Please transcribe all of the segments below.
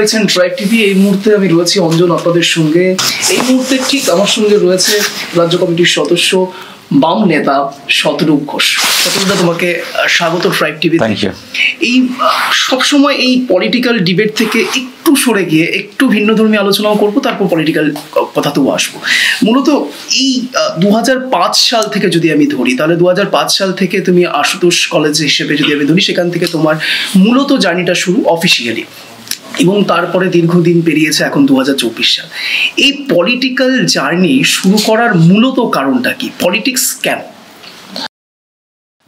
দেখছেন tribe TV এই মুহূর্তে আমি রয়েছি অঞ্জন আপনাদের সঙ্গে এই মুহূর্তে ঠিক আমার সঙ্গে রয়েছে রাজ্য কমিটির সদস্য বাম নেতা শতরু ঘোষ শতরূপদা তোমাকে স্বাগত ট্রাইব টিভি এই সবসময় এই পলিটিক্যাল ডিবেট থেকে একটু সরে গিয়ে একটু ভিন্ন ধর্মী আলোচনাও করব তারপর পলিটিক্যাল কথা তো আসবো মূলত এই দু সাল থেকে যদি আমি ধরি তাহলে দু সাল থেকে তুমি আশুতোষ কলেজ হিসেবে যদি আমি ধরি সেখান থেকে তোমার মূলত জার্নিটা শুরু অফিসিয়ালি এবং তারপরে দীর্ঘদিন পেরিয়েছে এখন দু সাল এই পলিটিক্যাল জার্নি শুরু করার মূলত কারণটা কি পলিটিক্স কেন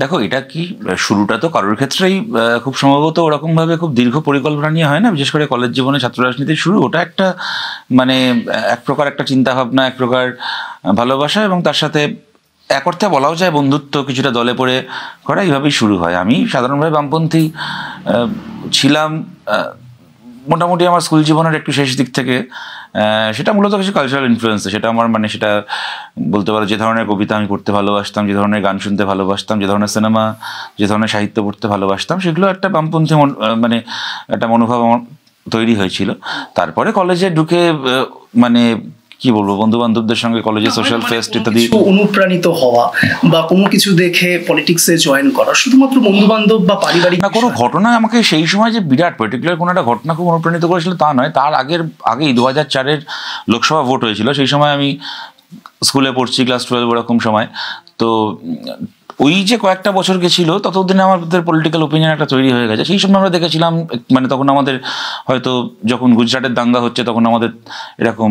দেখো এটা কি শুরুটা তো কারোর ক্ষেত্রেই খুব সম্ভবত ওরকমভাবে খুব দীর্ঘ পরিকল্পনা নিয়ে হয় না বিশেষ করে কলেজ জীবনে ছাত্র রাজনীতির শুরু ওটা একটা মানে এক প্রকার একটা চিন্তাভাবনা এক প্রকার ভালোবাসা এবং তার সাথে এক অর্থে বলাও যায় বন্ধুত্ব কিছুটা দলে পড়ে করা এইভাবেই শুরু হয় আমি সাধারণভাবে বামপন্থী ছিলাম মোটামুটি আমার স্কুল জীবনের একটু শেষ দিক থেকে সেটা মূলত কিছু কালচারাল ইনফ্লুয়েন্স সেটা আমার মানে সেটা বলতে পারো যে ধরনের কবিতা আমি পড়তে ভালোবাসতাম যে ধরনের গান শুনতে ভালোবাসতাম যে ধরনের সিনেমা যে ধরনের সাহিত্য পড়তে ভালোবাসতাম সেগুলো একটা বামপন্থী মানে একটা মনোভাব আমার তৈরি হয়েছিল তারপরে কলেজে ঢুকে মানে কি বলবো বন্ধু বান্ধবদের সঙ্গে কলেজে সোশ্যাল ফেস্ট ইত্যাদি অনুপ্রাণিত হওয়া বা কোনো কিছু দেখে পলিটিক্সে জয়েন করা শুধুমাত্র বন্ধু বান্ধব বা পারিবারিক না কোনো ঘটনা আমাকে সেই সময় যে বিরাট পার্টিকুলার কোনো একটা ঘটনা খুব অনুপ্রাণিত করেছিল তা নয় তার আগের আগেই দু হাজার চারের লোকসভা ভোট হয়েছিল সেই সময় আমি স্কুলে পড়ছি ক্লাস টুয়েলভ ওরকম সময় তো ওই যে কয়েকটা বছর গেছিল ততদিনে আমাদের পলিটিক্যাল ওপিনিয়ন একটা তৈরি হয়ে গেছে সেই সময় আমরা দেখেছিলাম মানে তখন আমাদের হয়তো যখন গুজরাটের দাঙ্গা হচ্ছে তখন আমাদের এরকম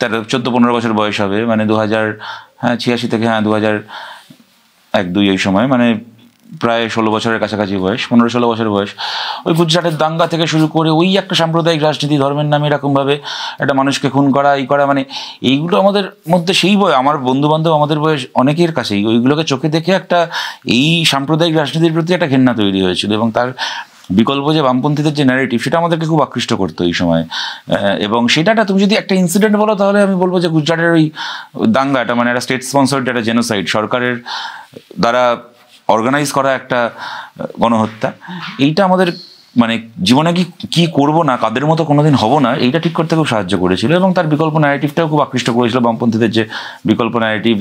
তেরো চোদ্দো পনেরো বছর বয়স হবে মানে দু হাজার হ্যাঁ ছিয়াশি থেকে হ্যাঁ দু হাজার এক দুই এই সময় মানে প্রায় ষোলো বছরের কাছাকাছি বয়স পনেরো ষোলো বছর বয়স ওই গুজরাটের দাঙ্গা থেকে শুরু করে ওই একটা সাম্প্রদায়িক রাজনীতি ধর্মের নামে এরকমভাবে একটা মানুষকে খুন করা এই করা মানে এইগুলো আমাদের মধ্যে সেই বয় আমার বন্ধুবান্ধব আমাদের বয়স অনেকের কাছেই ওইগুলোকে চোখে দেখে একটা এই সাম্প্রদায়িক রাজনীতির প্রতি একটা ঘেন্না তৈরি হয়েছিল এবং তার বিকল্প যে বামপন্থীদের যে ন্যারেটিভ সেটা আমাদেরকে খুব আকৃষ্ট করতো এই সময় এবং সেটাটা তুমি যদি একটা ইনসিডেন্ট বলো তাহলে আমি বলবো যে গুজরাটের ওই দাঙ্গাটা মানে একটা স্টেট স্পন্সর্ড একটা জেনোসাইড সরকারের দ্বারা অর্গানাইজ করা একটা গণহত্যা এইটা আমাদের মানে জীবনে কি কি করব না কাদের মতো কোনোদিন হব না এইটা ঠিক করতে খুব সাহায্য করেছিল এবং তার বিকল্প ন্যারেটিভটাও খুব আকৃষ্ট করেছিল বামপন্থীদের যে বিকল্প ন্যারেটিভ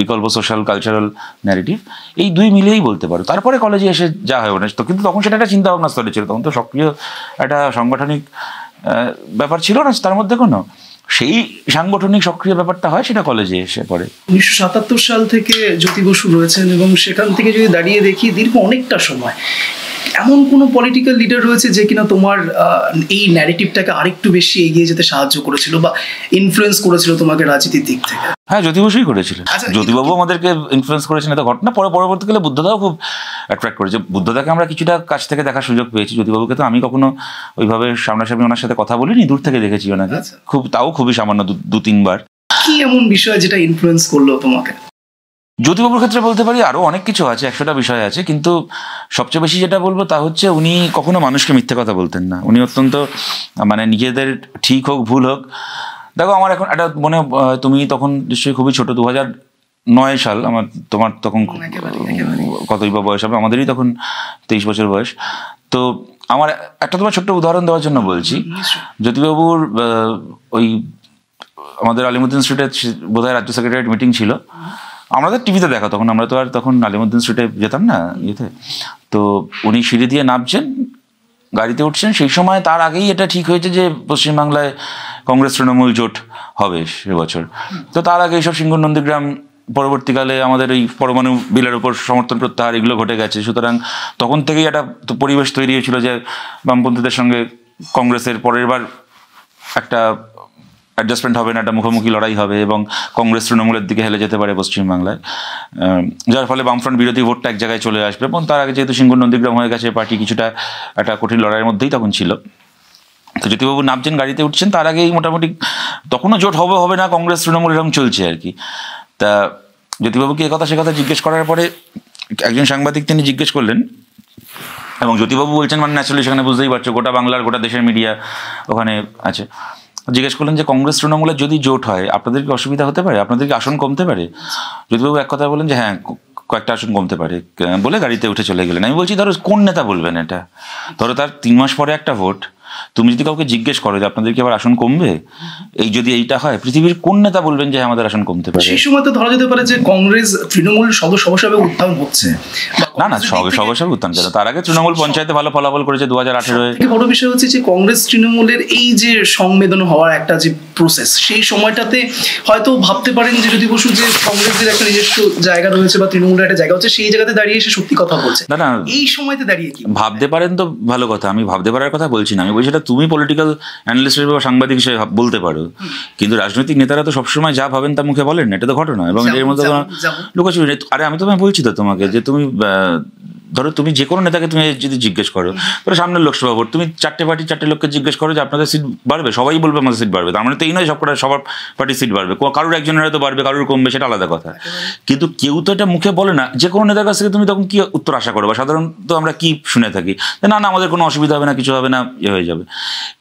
বিকল্প সোশ্যাল কালচারাল ন্যারেটিভ এই দুই মিলেই বলতে পারো তারপরে কলেজে এসে যা হয় না কিন্তু তখন সেটা একটা চিন্তাভাবনা স্তরে ছিল তখন তো সক্রিয় একটা সাংগঠনিক ব্যাপার ছিল না তার মধ্যে কোনো সেই সাংগঠনিক সক্রিয় ব্যাপারটা হয় সেটা কলেজে এসে পড়ে উনিশশো সাতাত্তর সাল থেকে জ্যোতি বসু রয়েছেন এবং সেখান থেকে যদি দাঁড়িয়ে দেখি দীর্ঘ অনেকটা সময় এমন কোনো পলিটিক্যাল লিডার রয়েছে যে কিনা তোমার এই ন্যারেটিভটাকে আরেকটু বেশি এগিয়ে যেতে সাহায্য করেছিল বা ইনফ্লুয়েন্স করেছিল তোমাকে রাজনীতির দিক থেকে হ্যাঁ জ্যোতিবাসুই করেছিলেন আচ্ছা, জ্যোতিবাবু আমাদেরকে ইনফ্লুয়েন্স করেছেন এটা ঘটনা পরে পরবর্তীকালে বুদ্ধদাও খুব অ্যাট্রাক্ট করেছে বুদ্ধদাকে আমরা কিছুটা কাছ থেকে দেখার সুযোগ পেয়েছি বাবুকে তো আমি কখনো ওইভাবে সামনাসামনি ওনার সাথে কথা বলিনি দূর থেকে দেখেছি ওনাকে আচ্ছা। খুব তাও খুবই সামান্য দু তিনবার কি এমন বিষয় যেটা ইনফ্লুয়েন্স করলো তোমাকে জ্যোতিবাবুর ক্ষেত্রে বলতে পারি আরও অনেক কিছু আছে একশোটা বিষয় আছে কিন্তু সবচেয়ে বেশি যেটা বলবো তা হচ্ছে উনি কখনো মানুষকে মিথ্যে কথা বলতেন না উনি অত্যন্ত মানে নিজেদের ঠিক হোক ভুল হোক দেখো আমার এখন একটা মনে তুমি তখন নিশ্চয়ই খুবই ছোট দু হাজার নয় সাল আমার তোমার তখন কতই বা বয়স হবে আমাদেরই তখন তেইশ বছর বয়স তো আমার একটা তোমার ছোট্ট উদাহরণ দেওয়ার জন্য বলছি জ্যোতিবাবুর ওই আমাদের আলিমুদ্দিন স্ট্রিটের বোধহয় রাজ্য সেক্রেটারিয়েট মিটিং ছিল আমাদের টিভিতে দেখা তখন আমরা তো আর তখন আলিমুদ্দিন স্ট্রিটে যেতাম না ইয়েতে তো উনি সিঁড়ি দিয়ে নামছেন গাড়িতে উঠছেন সেই সময় তার আগেই এটা ঠিক হয়েছে যে পশ্চিমবাংলায় কংগ্রেস তৃণমূল জোট হবে সে বছর তো তার আগে এইসব সিংহ নন্দীগ্রাম পরবর্তীকালে আমাদের এই পরমাণু বিলের ওপর সমর্থন প্রত্যাহার এগুলো ঘটে গেছে সুতরাং তখন থেকেই একটা পরিবেশ তৈরি হয়েছিল যে বামপন্থীদের সঙ্গে কংগ্রেসের পরের বার একটা অ্যাডজাস্টমেন্ট হবে না একটা মুখোমুখি লড়াই হবে এবং কংগ্রেস তৃণমূলের দিকে হেলে যেতে পারে পশ্চিমবাংলায় যার ফলে বামফ্রন্ট বিরোধী ভোটটা এক জায়গায় চলে আসবে এবং তার আগে যেহেতু সিঙ্গুর নন্দীগ্রাম হয়ে গেছে পার্টি কিছুটা একটা কঠিন লড়াইয়ের মধ্যেই তখন ছিল তো জ্যোতিবাবু নামছেন গাড়িতে উঠছেন তার আগেই মোটামুটি তখনও জোট হবে হবে না কংগ্রেস তৃণমূল এরকম চলছে আর কি তা জ্যোতিবাবুকে একথা সে কথা জিজ্ঞেস করার পরে একজন সাংবাদিক তিনি জিজ্ঞেস করলেন এবং জ্যোতিবাবু বলছেন মানে ন্যাচুরালি সেখানে বুঝতেই পারছো গোটা বাংলার গোটা দেশের মিডিয়া ওখানে আছে জিজ্ঞেস করলেন যে কংগ্রেস তৃণমূলের যদি জোট হয় আপনাদের কি অসুবিধা হতে পারে আপনাদের কি আসন কমতে পারে যদিবাবু এক কথা বলেন যে হ্যাঁ কয়েকটা আসন কমতে পারে বলে গাড়িতে উঠে চলে গেলেন আমি বলছি ধরো কোন নেতা বলবেন এটা ধরো তার তিন মাস পরে একটা ভোট তুমি যদি কাউকে জিজ্ঞেস করো যে আপনাদের কি আবার আসন কমবে এই যদি এইটা হয় পৃথিবীর কোন নেতা বলবেন যে আমাদের আসন কমতে পারে সেই সময় তো ধরা যেতে পারে যে কংগ্রেস তৃণমূল সদস্য হিসাবে উত্থান হচ্ছে না না সদস্যের উত্থান কেন তার আগে তৃণমূল পঞ্চায়েতে ভালো ফলাফল করেছে দু হাজার আঠেরোয় বড় বিষয় হচ্ছে যে কংগ্রেস তৃণমূলের এই যে সংবেদন হওয়ার একটা যে প্রসেস সেই সময়টাতে হয়তো ভাবতে পারেন যে যদি বসু যে কংগ্রেসের একটা নিজস্ব জায়গা রয়েছে বা তৃণমূলের একটা জায়গা হচ্ছে সেই জায়গাতে দাঁড়িয়ে সে সত্যি কথা বলছে না না এই সময়তে দাঁড়িয়ে কি ভাবতে পারেন তো ভালো কথা আমি ভাবতে পারার কথা বলছি না আমি সেটা তুমি পলিটিক্যাল অ্যানালিস্ট হিসেবে বা সাংবাদিক হিসেবে বলতে পারো কিন্তু রাজনৈতিক নেতারা তো সবসময় যা ভাবেন তা মুখে বলেন এটা তো ঘটনা এবং এর মধ্যে লুকাচুরি আরে আমি তো বলছি তো তোমাকে যে তুমি ধরো তুমি যে কোনো নেতাকে তুমি যদি জিজ্ঞেস করো ধরো সামনে লোকসভা ভোট তুমি চারটে পার্টি চারটে লোককে জিজ্ঞেস করো যে আপনাদের সিট বাড়বে সবাই বলবে আমাদের সিট বাড়বে তার মানে তো এই নয় সবকটা সবার পার্টির সিট বাড়বে কারোর একজনের হয়তো বাড়বে কারোর কমবে সেটা আলাদা কথা কিন্তু কেউ তো এটা মুখে বলে না যে কোনো নেতার কাছ থেকে তুমি তখন কি উত্তর আশা করো বা সাধারণত আমরা কি শুনে থাকি না না আমাদের কোনো অসুবিধা হবে না কিছু হবে না ইয়ে হয়ে যাবে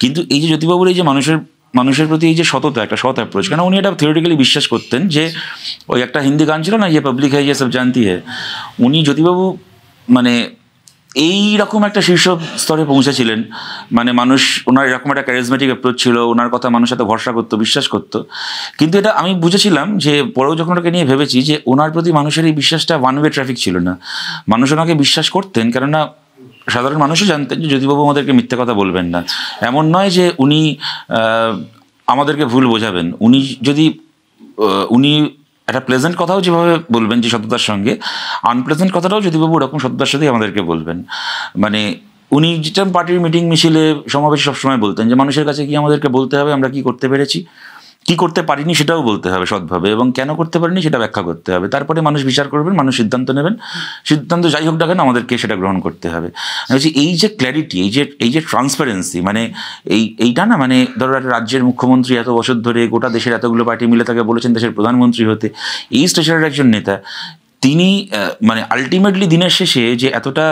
কিন্তু এই যে জ্যোতিবাবুর এই যে মানুষের মানুষের প্রতি এই যে সততা একটা সৎ অ্যাপ্রোচ কেন উনি এটা থিওরিটিক্যালি বিশ্বাস করতেন যে ওই একটা হিন্দি গান ছিল না যে পাবলিক হ্যাঁ ইয়ে সব জানতি হ্যাঁ উনি জ্যোতিবাবু মানে এই রকম একটা শীর্ষ স্তরে পৌঁছেছিলেন মানে মানুষ ওনার এরকম একটা ক্যারিজমেটিক অ্যাপ্রোচ ছিল ওনার কথা মানুষ সাথে ভরসা করতো বিশ্বাস করতো কিন্তু এটা আমি বুঝেছিলাম যে পরেও যখন ওটাকে নিয়ে ভেবেছি যে ওনার প্রতি মানুষের এই বিশ্বাসটা ওয়ান ওয়ে ট্রাফিক ছিল না মানুষ ওনাকে বিশ্বাস করতেন কেননা সাধারণ মানুষও জানতেন যে জ্যোতিবাবু আমাদেরকে মিথ্যে কথা বলবেন না এমন নয় যে উনি আমাদেরকে ভুল বোঝাবেন উনি যদি উনি একটা প্লেজেন্ট কথাও যেভাবে বলবেন যে সততার সঙ্গে আনপ্লেজেন্ট কথাটাও যদিবাবু ওরকম সততার সাথেই আমাদেরকে বলবেন মানে উনি যেটা পার্টির মিটিং মিছিলে সমাবেশ সবসময় বলতেন যে মানুষের কাছে কি আমাদেরকে বলতে হবে আমরা কি করতে পেরেছি কি করতে পারিনি সেটাও বলতে হবে সৎভাবে এবং কেন করতে পারিনি সেটা ব্যাখ্যা করতে হবে তারপরে মানুষ বিচার করবেন মানুষ সিদ্ধান্ত নেবেন সিদ্ধান্ত যাই হোক না কেন আমাদেরকে সেটা গ্রহণ করতে হবে বলছি এই যে ক্ল্যারিটি এই যে এই যে ট্রান্সপারেন্সি মানে এই এইটা না মানে ধরো একটা রাজ্যের মুখ্যমন্ত্রী এত বছর ধরে গোটা দেশের এতগুলো পার্টি মিলে তাকে বলেছেন দেশের প্রধানমন্ত্রী হতে এই স্টেশনের একজন নেতা তিনি মানে আলটিমেটলি দিনের শেষে যে এতটা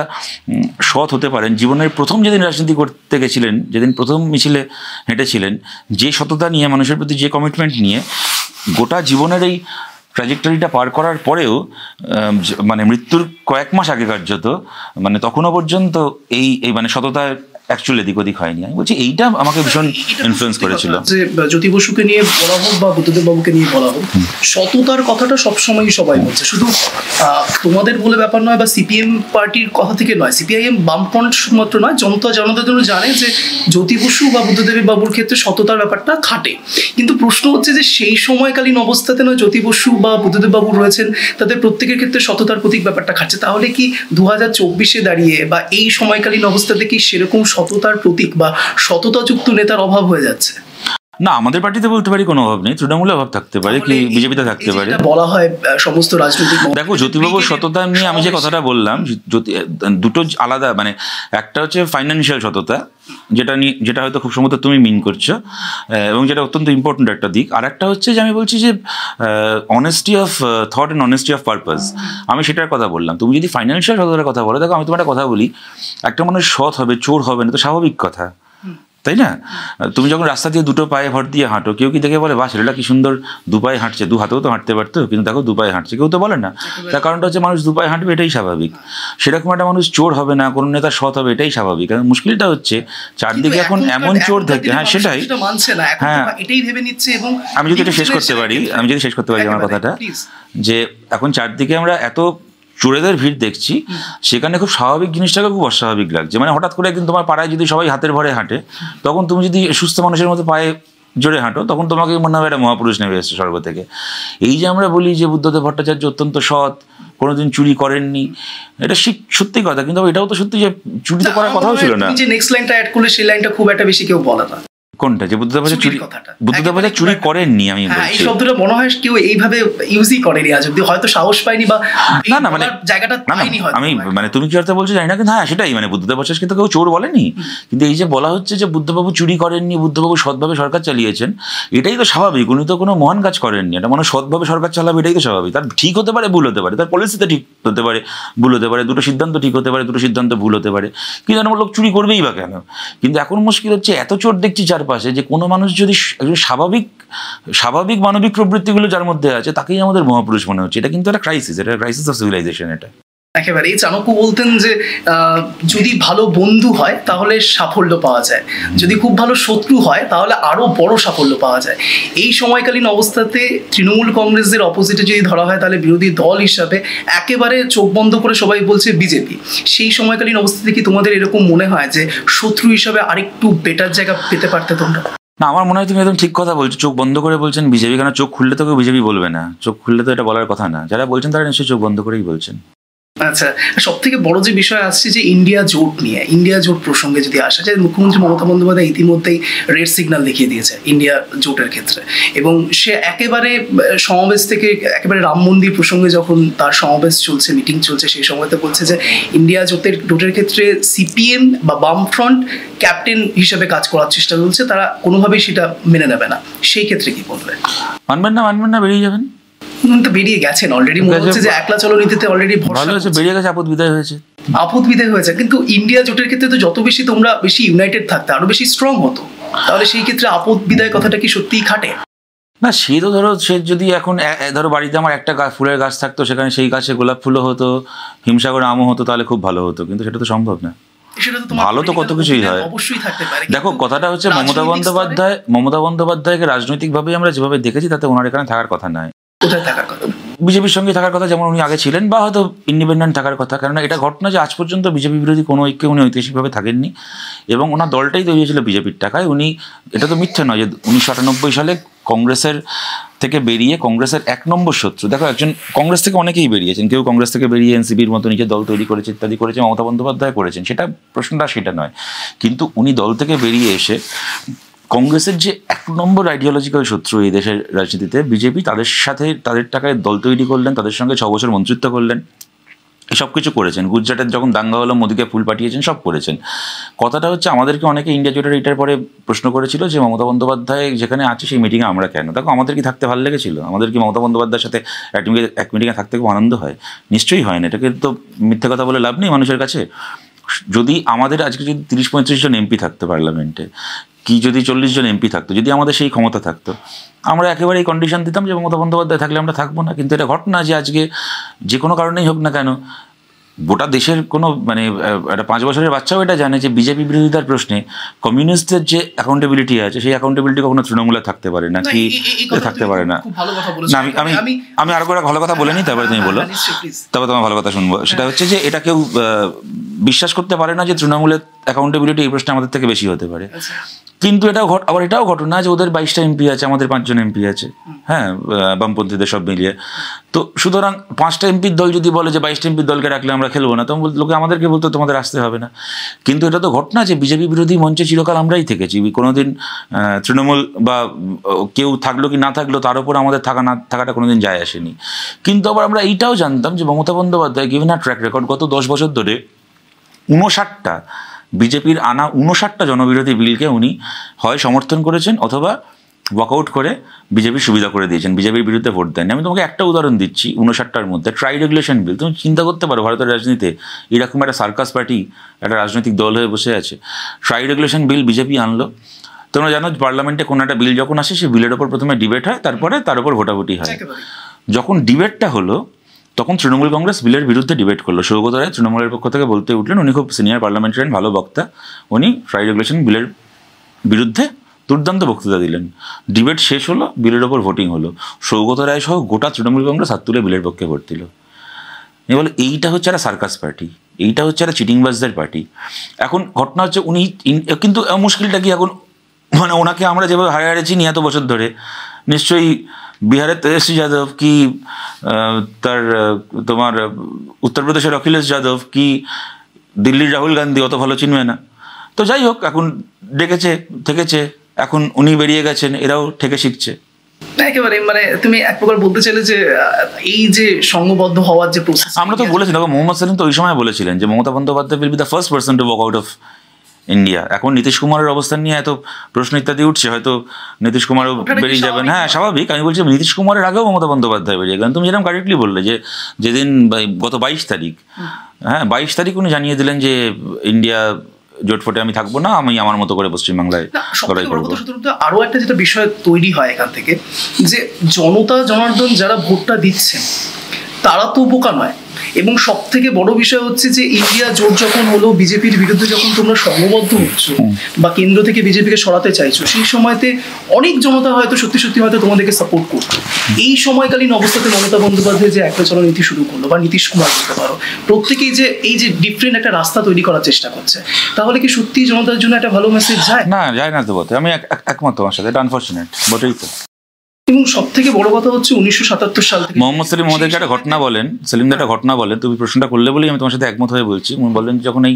সৎ হতে পারেন জীবনের প্রথম যেদিন রাজনীতি করতে গেছিলেন যেদিন প্রথম মিছিলে হেঁটেছিলেন যে সততা নিয়ে মানুষের প্রতি যে কমিটমেন্ট নিয়ে গোটা জীবনের এই ট্র্যাজেক্টরিটা পার করার পরেও মানে মৃত্যুর কয়েক মাস আগে কার্যত মানে তখনও পর্যন্ত এই এই মানে সততার অ্যাকচুয়াল এদিক ওদিক হয়নি আমি বলছি এইটা আমাকে হ্যাঁ, ভীষণ ইনফ্লুয়েন্স করেছিল যে জ্যোতি বসুকে নিয়ে বলা হোক বা বুদ্ধদেব বাবুকে নিয়ে বলা হোক সততার কথাটা সবসময় সবাই বলছে শুধু তোমাদের বলে ব্যাপার নয় বা সিপিএম পার্টির কথা থেকে নয় সিপিআইএম বামফ্রন্ট শুধুমাত্র নয় জনতা জনতা জন্য জানে যে জ্যোতি বসু বা বুদ্ধদেব বাবুর ক্ষেত্রে সততার ব্যাপারটা খাটে কিন্তু প্রশ্ন হচ্ছে যে সেই সময়কালীন অবস্থাতে নয় জ্যোতি বসু বা বুদ্ধদেব বাবু রয়েছেন তাদের প্রত্যেকের ক্ষেত্রে সততার প্রতীক ব্যাপারটা খাটছে তাহলে কি দু হাজার চব্বিশে দাঁড়িয়ে বা এই সময়কালীন অবস্থাতে কি সেরকম সততার প্রতীক বা সততাযুক্ত নেতার অভাব হয়ে যাচ্ছে না আমাদের পার্টিতে বলতে পারি কোনো অভাব নেই তৃণমূলে অভাব থাকতে পারে কি বিজেপিতে থাকতে পারে বলা হয় সমস্ত রাজনৈতিক দেখো জ্যোতিবাবু সততা নিয়ে আমি যে কথাটা বললাম জ্যোতি দুটো আলাদা মানে একটা হচ্ছে ফাইন্যান্সিয়াল সততা যেটা নিয়ে যেটা হয়তো খুব সম্ভবত তুমি মিন করছো এবং যেটা অত্যন্ত ইম্পর্টেন্ট একটা দিক আর একটা হচ্ছে যে আমি বলছি যে honesty of thought and honesty of purpose আমি সেটার কথা বললাম তুমি যদি ফাইন্যান্সিয়াল সততার কথা বলো দেখো আমি তোমার কথা বলি একটা মানুষ সৎ হবে চোর হবে না তো স্বাভাবিক কথা তাই না তুমি যখন রাস্তা দিয়ে দুটো পায়ে ভর দিয়ে হাঁটো কেউ কি দেখে বলে বা ছেলেটা কি সুন্দর দু পায়ে হাঁটছে দু হাতেও তো হাঁটতে পারতো কিন্তু দেখো দু পায়ে হাঁটছে কেউ তো বলে না তার কারণটা হচ্ছে মানুষ দু পায়ে হাঁটবে এটাই স্বাভাবিক সেরকম একটা মানুষ চোর হবে না কোনো নেতা সৎ হবে এটাই স্বাভাবিক কারণ মুশকিলটা হচ্ছে চারদিকে এখন এমন চোর থাকে হ্যাঁ সেটাই হ্যাঁ এটাই ভেবে নিচ্ছে এবং আমি যদি এটা শেষ করতে পারি আমি যদি শেষ করতে পারি আমার কথাটা যে এখন চারদিকে আমরা এত চোরেদের ভিড় দেখছি সেখানে খুব স্বাভাবিক জিনিসটাকে খুব অস্বাভাবিক লাগছে মানে হঠাৎ করে একদিন তোমার পাড়ায় যদি সবাই হাতের ভরে হাঁটে তখন তুমি যদি সুস্থ মানুষের মতো পায়ে জোরে হাঁটো তখন তোমাকে মনে হবে একটা মহাপুরুষ নেমে এসেছে স্বর্গ থেকে এই যে আমরা বলি যে বুদ্ধদেব ভট্টাচার্য অত্যন্ত সৎ কোনোদিন চুরি করেননি এটা সত্যি কথা কিন্তু এটাও তো সত্যি যে চুরি করার কথাও ছিল না যে নেক্সট লাইনটা অ্যাড করলে সেই লাইনটা খুব একটা বেশি কেউ বলে না কোনটা যে চুরি বুদ্ধদেব আচার্য চুরি করেননি আমি হ্যাঁ, এই শব্দটা মনে হয় কেউ এইভাবে ইউজই করেনি আজ অব্দি হয়তো সাহস পায়নি বা না না মানে জায়গাটা পায়নি হয়তো আমি মানে তুমি কি অর্থে বলছো জানি না কিন্তু হ্যাঁ সেটাই মানে কিন্তু কেউ চোর বলেনি কিন্তু এই যে বলা হচ্ছে যে বুদ্ধবাবু চুরি করেননি বুদ্ধবাবু সৎভাবে সরকার চালিয়েছেন এটাই তো স্বাভাবিক উনি তো কোনো মহান কাজ করেননি এটা মানে সৎভাবে সরকার চালাবে এটাই তো স্বাভাবিক তার ঠিক হতে পারে ভুল হতে পারে তার পলিসিতে ঠিক হতে পারে ভুল হতে পারে দুটো সিদ্ধান্ত ঠিক হতে পারে দুটো সিদ্ধান্ত ভুল হতে পারে কিন্তু লোক চুরি করবেই বা কেন কিন্তু এখন মুশকিল হচ্ছে এত চোর দেখছি যার চারপাশে যে কোনো মানুষ যদি একজন স্বাভাবিক স্বাভাবিক মানবিক প্রবৃত্তিগুলো যার মধ্যে আছে তাকেই আমাদের মহাপুরুষ মনে হচ্ছে এটা কিন্তু একটা ক্রাইসিস এটা ক্রাইসিস অফ সিভিলাইজেশন এটা একেবারে এই চাণক্য বলতেন যে যদি ভালো বন্ধু হয় তাহলে সাফল্য পাওয়া যায় যদি খুব ভালো শত্রু হয় তাহলে আরও বড় সাফল্য পাওয়া যায় এই সময়কালীন অবস্থাতে তৃণমূল কংগ্রেসের অপোজিটে যদি ধরা হয় তাহলে বিরোধী দল হিসাবে একেবারে চোখ বন্ধ করে সবাই বলছে বিজেপি সেই সময়কালীন অবস্থাতে কি তোমাদের এরকম মনে হয় যে শত্রু হিসাবে আরেকটু বেটার জায়গা পেতে পারতে তোমরা না আমার মনে হয় তুমি একদম ঠিক কথা বলছো চোখ বন্ধ করে বলছেন বিজেপি কেন চোখ খুললে তো কেউ বিজেপি বলবে না চোখ খুললে তো এটা বলার কথা না যারা বলছেন তারা নিশ্চয়ই চোখ বন্ধ করেই বলছেন আচ্ছা সব থেকে বড় যে বিষয় আসছে যে ইন্ডিয়া জোট নিয়ে ইন্ডিয়া জোট প্রসঙ্গে যদি আসা যায় মুখ্যমন্ত্রী মমতা বন্দ্যোপাধ্যায় ইতিমধ্যেই রেড সিগন্যাল দেখিয়ে দিয়েছে ইন্ডিয়া জোটের ক্ষেত্রে এবং সে একেবারে সমাবেশ থেকে একেবারে রাম মন্দির প্রসঙ্গে যখন তার সমাবেশ চলছে মিটিং চলছে সেই সময়তে বলছে যে ইন্ডিয়া জোটের জোটের ক্ষেত্রে সিপিএম বা বামফ্রন্ট ক্যাপ্টেন হিসেবে কাজ করার চেষ্টা চলছে তারা কোনোভাবেই সেটা মেনে নেবে না সেই ক্ষেত্রে কি বলবে মানবেন না মানবেন না বেরিয়ে যাবেন তো বেরিয়ে গেছেন অলরেডি মনে হচ্ছে যে একলা চলনীতিতে অলরেডি ভালো হয়েছে বেরিয়ে গেছে আপদ বিদায় হয়েছে আপদ বিদায় হয়েছে কিন্তু ইন্ডিয়া জোটের ক্ষেত্রে তো যত বেশি তোমরা বেশি ইউনাইটেড থাকতে আরো বেশি স্ট্রং হতো তাহলে সেই ক্ষেত্রে আপদ বিদায় কথাটা কি সত্যিই খাটে না সে তো ধরো সে যদি এখন ধরো বাড়িতে আমার একটা গাছ ফুলের গাছ থাকতো সেখানে সেই গাছে গোলাপ ফুলও হতো হিমসাগর আমও হতো তাহলে খুব ভালো হতো কিন্তু সেটা তো সম্ভব না ভালো তো কত কিছুই হয় দেখো কথাটা হচ্ছে মমতা বন্দ্যোপাধ্যায় মমতা বন্দ্যোপাধ্যায়কে রাজনৈতিকভাবে আমরা যেভাবে দেখেছি তাতে ওনার এখানে থাকার কথা নয় কোথায় থাকার কথা বিজেপির সঙ্গে থাকার কথা যেমন উনি আগে ছিলেন বা হয়তো ইন্ডিপেন্ডেন্ট থাকার কথা কেননা এটা ঘটনা যে আজ পর্যন্ত বিজেপি বিরোধী কোনো ঐক্যে উনি ঐতিহাসিকভাবে থাকেননি এবং ওনার দলটাই তৈরি হয়েছিল বিজেপির টাকায় উনি এটা তো মিথ্যে নয় যে উনিশশো আটানব্বই সালে কংগ্রেসের থেকে বেরিয়ে কংগ্রেসের এক নম্বর শত্রু দেখো একজন কংগ্রেস থেকে অনেকেই বেরিয়েছেন কেউ কংগ্রেস থেকে বেরিয়ে এনসিপির মতো নিজের দল তৈরি করেছে ইত্যাদি করেছে মমতা বন্দ্যোপাধ্যায় করেছেন সেটা প্রশ্নটা সেটা নয় কিন্তু উনি দল থেকে বেরিয়ে এসে কংগ্রেসের যে এক নম্বর আইডিওলজিক্যাল শত্রু এই দেশের রাজনীতিতে বিজেপি তাদের সাথে তাদের টাকায় দল তৈরি করলেন তাদের সঙ্গে ছ বছর মন্ত্রিত্ব করলেন সব কিছু করেছেন গুজরাটের যখন দাঙ্গা হলো মোদীকে ফুল পাঠিয়েছেন সব করেছেন কথাটা হচ্ছে আমাদেরকে অনেকে ইন্ডিয়া জুটের এটার পরে প্রশ্ন করেছিল যে মমতা বন্দ্যোপাধ্যায় যেখানে আছে সেই মিটিংয়ে আমরা কেন দেখো আমাদের কি থাকতে ভালো লেগেছিল আমাদের কি মমতা বন্দ্যোপাধ্যায়ের সাথে এক মিটিংয়ে এক মিটিংয়ে থাকতে খুব আনন্দ হয় নিশ্চয়ই হয় না এটাকে তো মিথ্যে কথা বলে লাভ নেই মানুষের কাছে যদি আমাদের আজকে যদি তিরিশ পঁয়ত্রিশ জন এমপি থাকতে পার্লামেন্টে কি যদি চল্লিশ জন এমপি থাকতো যদি আমাদের সেই ক্ষমতা থাকতো আমরা একেবারেই কন্ডিশন দিতাম যে মমতা বন্দ্যোপাধ্যায় থাকলে আমরা থাকবো না কিন্তু এটা ঘটনা যে আজকে যে কোনো কারণেই হোক না কেন গোটা দেশের কোনো মানে একটা পাঁচ বছরের বাচ্চাও এটা জানে যে বিজেপি বিরোধিতার প্রশ্নে কমিউনিস্টদের যে অ্যাকাউন্টেবিলিটি আছে সেই অ্যাকাউন্টেবিলিটি কখনো তৃণমূলে থাকতে পারে না কি থাকতে পারে না আমি আমি আমি আরো একটা ভালো কথা বলে নিই তারপরে তুমি বলো হ্যাঁ, তারপর তোমার ভালো কথা শুনবো সেটা হ্যাঁ। হচ্ছে যে এটা কেউ বিশ্বাস করতে পারে না যে তৃণমূলের অ্যাকাউন্টেবিলিটি এই প্রশ্নে আমাদের থেকে বেশি হতে পারে আচ্ছা। কিন্তু এটাও ঘট আবার এটাও ঘটনা যে ওদের বাইশটা এমপি আছে আমাদের পাঁচজন এমপি আছে হ্যাঁ বামপন্থীদের সব মিলিয়ে তো সুতরাং পাঁচটা এমপির দল যদি বলে যে বাইশটা এমপির দলকে রাখলে আমরা খেলবো না তখন লোকে আমাদেরকে বলতো তোমাদের আসতে হবে না কিন্তু এটা তো ঘটনা যে বিজেপি বিরোধী মঞ্চে চিরকাল আমরাই থেকেছি কোনোদিন তৃণমূল বা কেউ থাকলো কি না থাকলো তার উপর আমাদের থাকা না থাকাটা কোনোদিন যায় আসেনি কিন্তু আবার আমরা এইটাও জানতাম যে Mamata Bandyopadhyay given a track record গত দশ বছর ধরে উনষাটটা বিজেপির আনা উনষাটটা জনবিরোধী বিলকে উনি হয় সমর্থন করেছেন অথবা ওয়াকআউট করে বিজেপি সুবিধা করে দিয়েছেন বিজেপির বিরুদ্ধে ভোট দেন আমি তোমাকে একটা উদাহরণ দিচ্ছি উনষাটটার মধ্যে ট্রাই রেগুলেশন বিল তুমি চিন্তা করতে পারো ভারতের রাজনীতিতে এরকম একটা সার্কাস পার্টি একটা রাজনৈতিক দল হয়ে বসে আছে ট্রাই রেগুলেশন বিল বিজেপি আনলো তোমরা জানো পার্লামেন্টে কোনো একটা বিল যখন আসে সেই বিলের ওপর প্রথমে ডিবেট হয় তারপরে তার উপর ভোটাভুটি হয় যখন ডিবেটটা হলো তখন তৃণমূল কংগ্রেস বিলের বিরুদ্ধে ডিবেট করলো সৌগত রায় তৃণমূলের পক্ষ থেকে বলতে উঠলেন উনি খুব সিনিয়র পার্লামেন্টারিয়ান ভালো বক্তা উনি ফ্রাই রেগুলেশন বিলের বিরুদ্ধে দুর্দান্ত বক্তৃতা দিলেন ডিবেট শেষ হলো বিলের ওপর ভোটিং হলো সৌগত রায় সহ গোটা তৃণমূল কংগ্রেস হাত তুলে বিলের পক্ষে ভোট দিল এ বলে এইটা হচ্ছে একটা সার্কাস পার্টি এইটা হচ্ছে একটা চিটিংবাজদের পার্টি এখন ঘটনা হচ্ছে উনি কিন্তু মুশকিলটা কি এখন মানে ওনাকে আমরা যেভাবে হারে হারিয়েছি নিহত এত বছর ধরে নিশ্চয়ই বিহারের তেজস্বী যাদব কি তার তোমার উত্তরপ্রদেশের অখিলেশ যাদব কি দিল্লির রাহুল গান্ধী অত ভালো চিনবে না তো যাই হোক এখন ডেকেছে থেকেছে এখন উনি বেরিয়ে গেছেন এরাও থেকে শিখছে একেবারে মানে তুমি এক প্রকার বলতে চাইলে যে এই যে সংঘবদ্ধ হওয়ার যে প্রসেস আমরা তো বলেছি দেখো মোহাম্মদ সেলিম তো ওই সময় বলেছিলেন যে Mamata Bandyopadhyay will be the first person to walk out of India এখন নীতিশ কুমারের অবস্থান নিয়ে এত প্রশ্ন ইত্যাদি উঠছে হয়তো নীতিশ কুমারও বেরিয়ে যাবেন হ্যাঁ স্বাভাবিক আমি বলছি নীতিশ কুমারের আগেও মমতা বন্দ্যোপাধ্যায় বেরিয়ে গেলেন তুমি যেরকম কারেক্টলি বললে যে যেদিন গত বাইশ তারিখ হ্যাঁ বাইশ তারিখ উনি জানিয়ে দিলেন যে ইন্ডিয়া জোটফোটে আমি থাকবো না আমি আমার মতো করে পশ্চিমবাংলায় সবাই করবো আরও একটা যেটা বিষয় তৈরি হয় এখান থেকে যে জনতা জনার্দন যারা ভোটটা দিচ্ছেন তারা তো বোকা নয় এবং সব থেকে বড় বিষয় হচ্ছে যে ইন্ডিয়া জোট যখন হলো বিজেপির বিরুদ্ধে যখন তোমরা সংবদ্ধ হচ্ছ বা কেন্দ্র থেকে বিজেপিকে সরাতে চাইছো সেই সময়তে অনেক জনতা হয়তো সত্যি সত্যি হয়তো তোমাদেরকে সাপোর্ট করতো এই সময়কালীন অবস্থাতে মমতা বন্দ্যোপাধ্যায় যে একটা চলো নীতি শুরু করলো বা নীতিশ কুমার করতে পারো প্রত্যেকেই যে এই যে ডিফারেন্ট একটা রাস্তা তৈরি করার চেষ্টা করছে তাহলে কি সত্যি জনতার জন্য একটা ভালো মেসেজ যায় না যায় না তো বলতে আমি একমত তোমার সাথে এটা আনফর্চুনেট বটেই তো এবং সব থেকে বড় কথা হচ্ছে উনিশশো সাতাত্তর সাল থেকে মোহাম্মদ সেলিম একটা ঘটনা বলেন সেলিম একটা হ্যাঁ। ঘটনা বলেন তুমি প্রশ্নটা করলে বলেই আমি তোমার সাথে একমত হয়ে বলছি বললেন বলেন যখন এই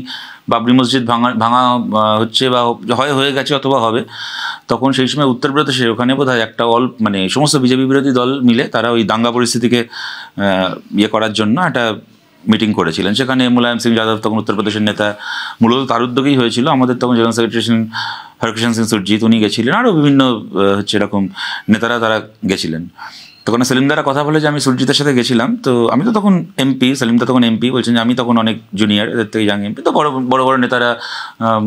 বাবরি মসজিদ ভাঙা ভাঙা হচ্ছে বা হয় হয়ে গেছে অথবা হবে তখন সেই সময় উত্তরপ্রদেশে ওখানে বোধ হয় একটা অল মানে সমস্ত বিজেপি বিরোধী দল মিলে তারা ওই দাঙ্গা পরিস্থিতিকে ইয়ে করার জন্য একটা মিটিং করেছিলেন সেখানে মুলায়ম সিং যাদব তখন উত্তরপ্রদেশের নেতা মূলত তার উদ্যোগেই হয়েছিল আমাদের তখন জেনারেল সেক্রেটারি হরকৃষ্ণ সিং সুরজিৎ উনি গেছিলেন আরও বিভিন্ন হচ্ছে এরকম নেতারা তারা গেছিলেন তখন সেলিমদারা কথা বলে যে আমি সুরজিতের সাথে গেছিলাম তো আমি তো তখন এমপি সেলিমদা তখন এমপি বলছেন যে আমি তখন অনেক জুনিয়র এদের থেকে ইয়াং এমপি তো বড় বড় বড় নেতারা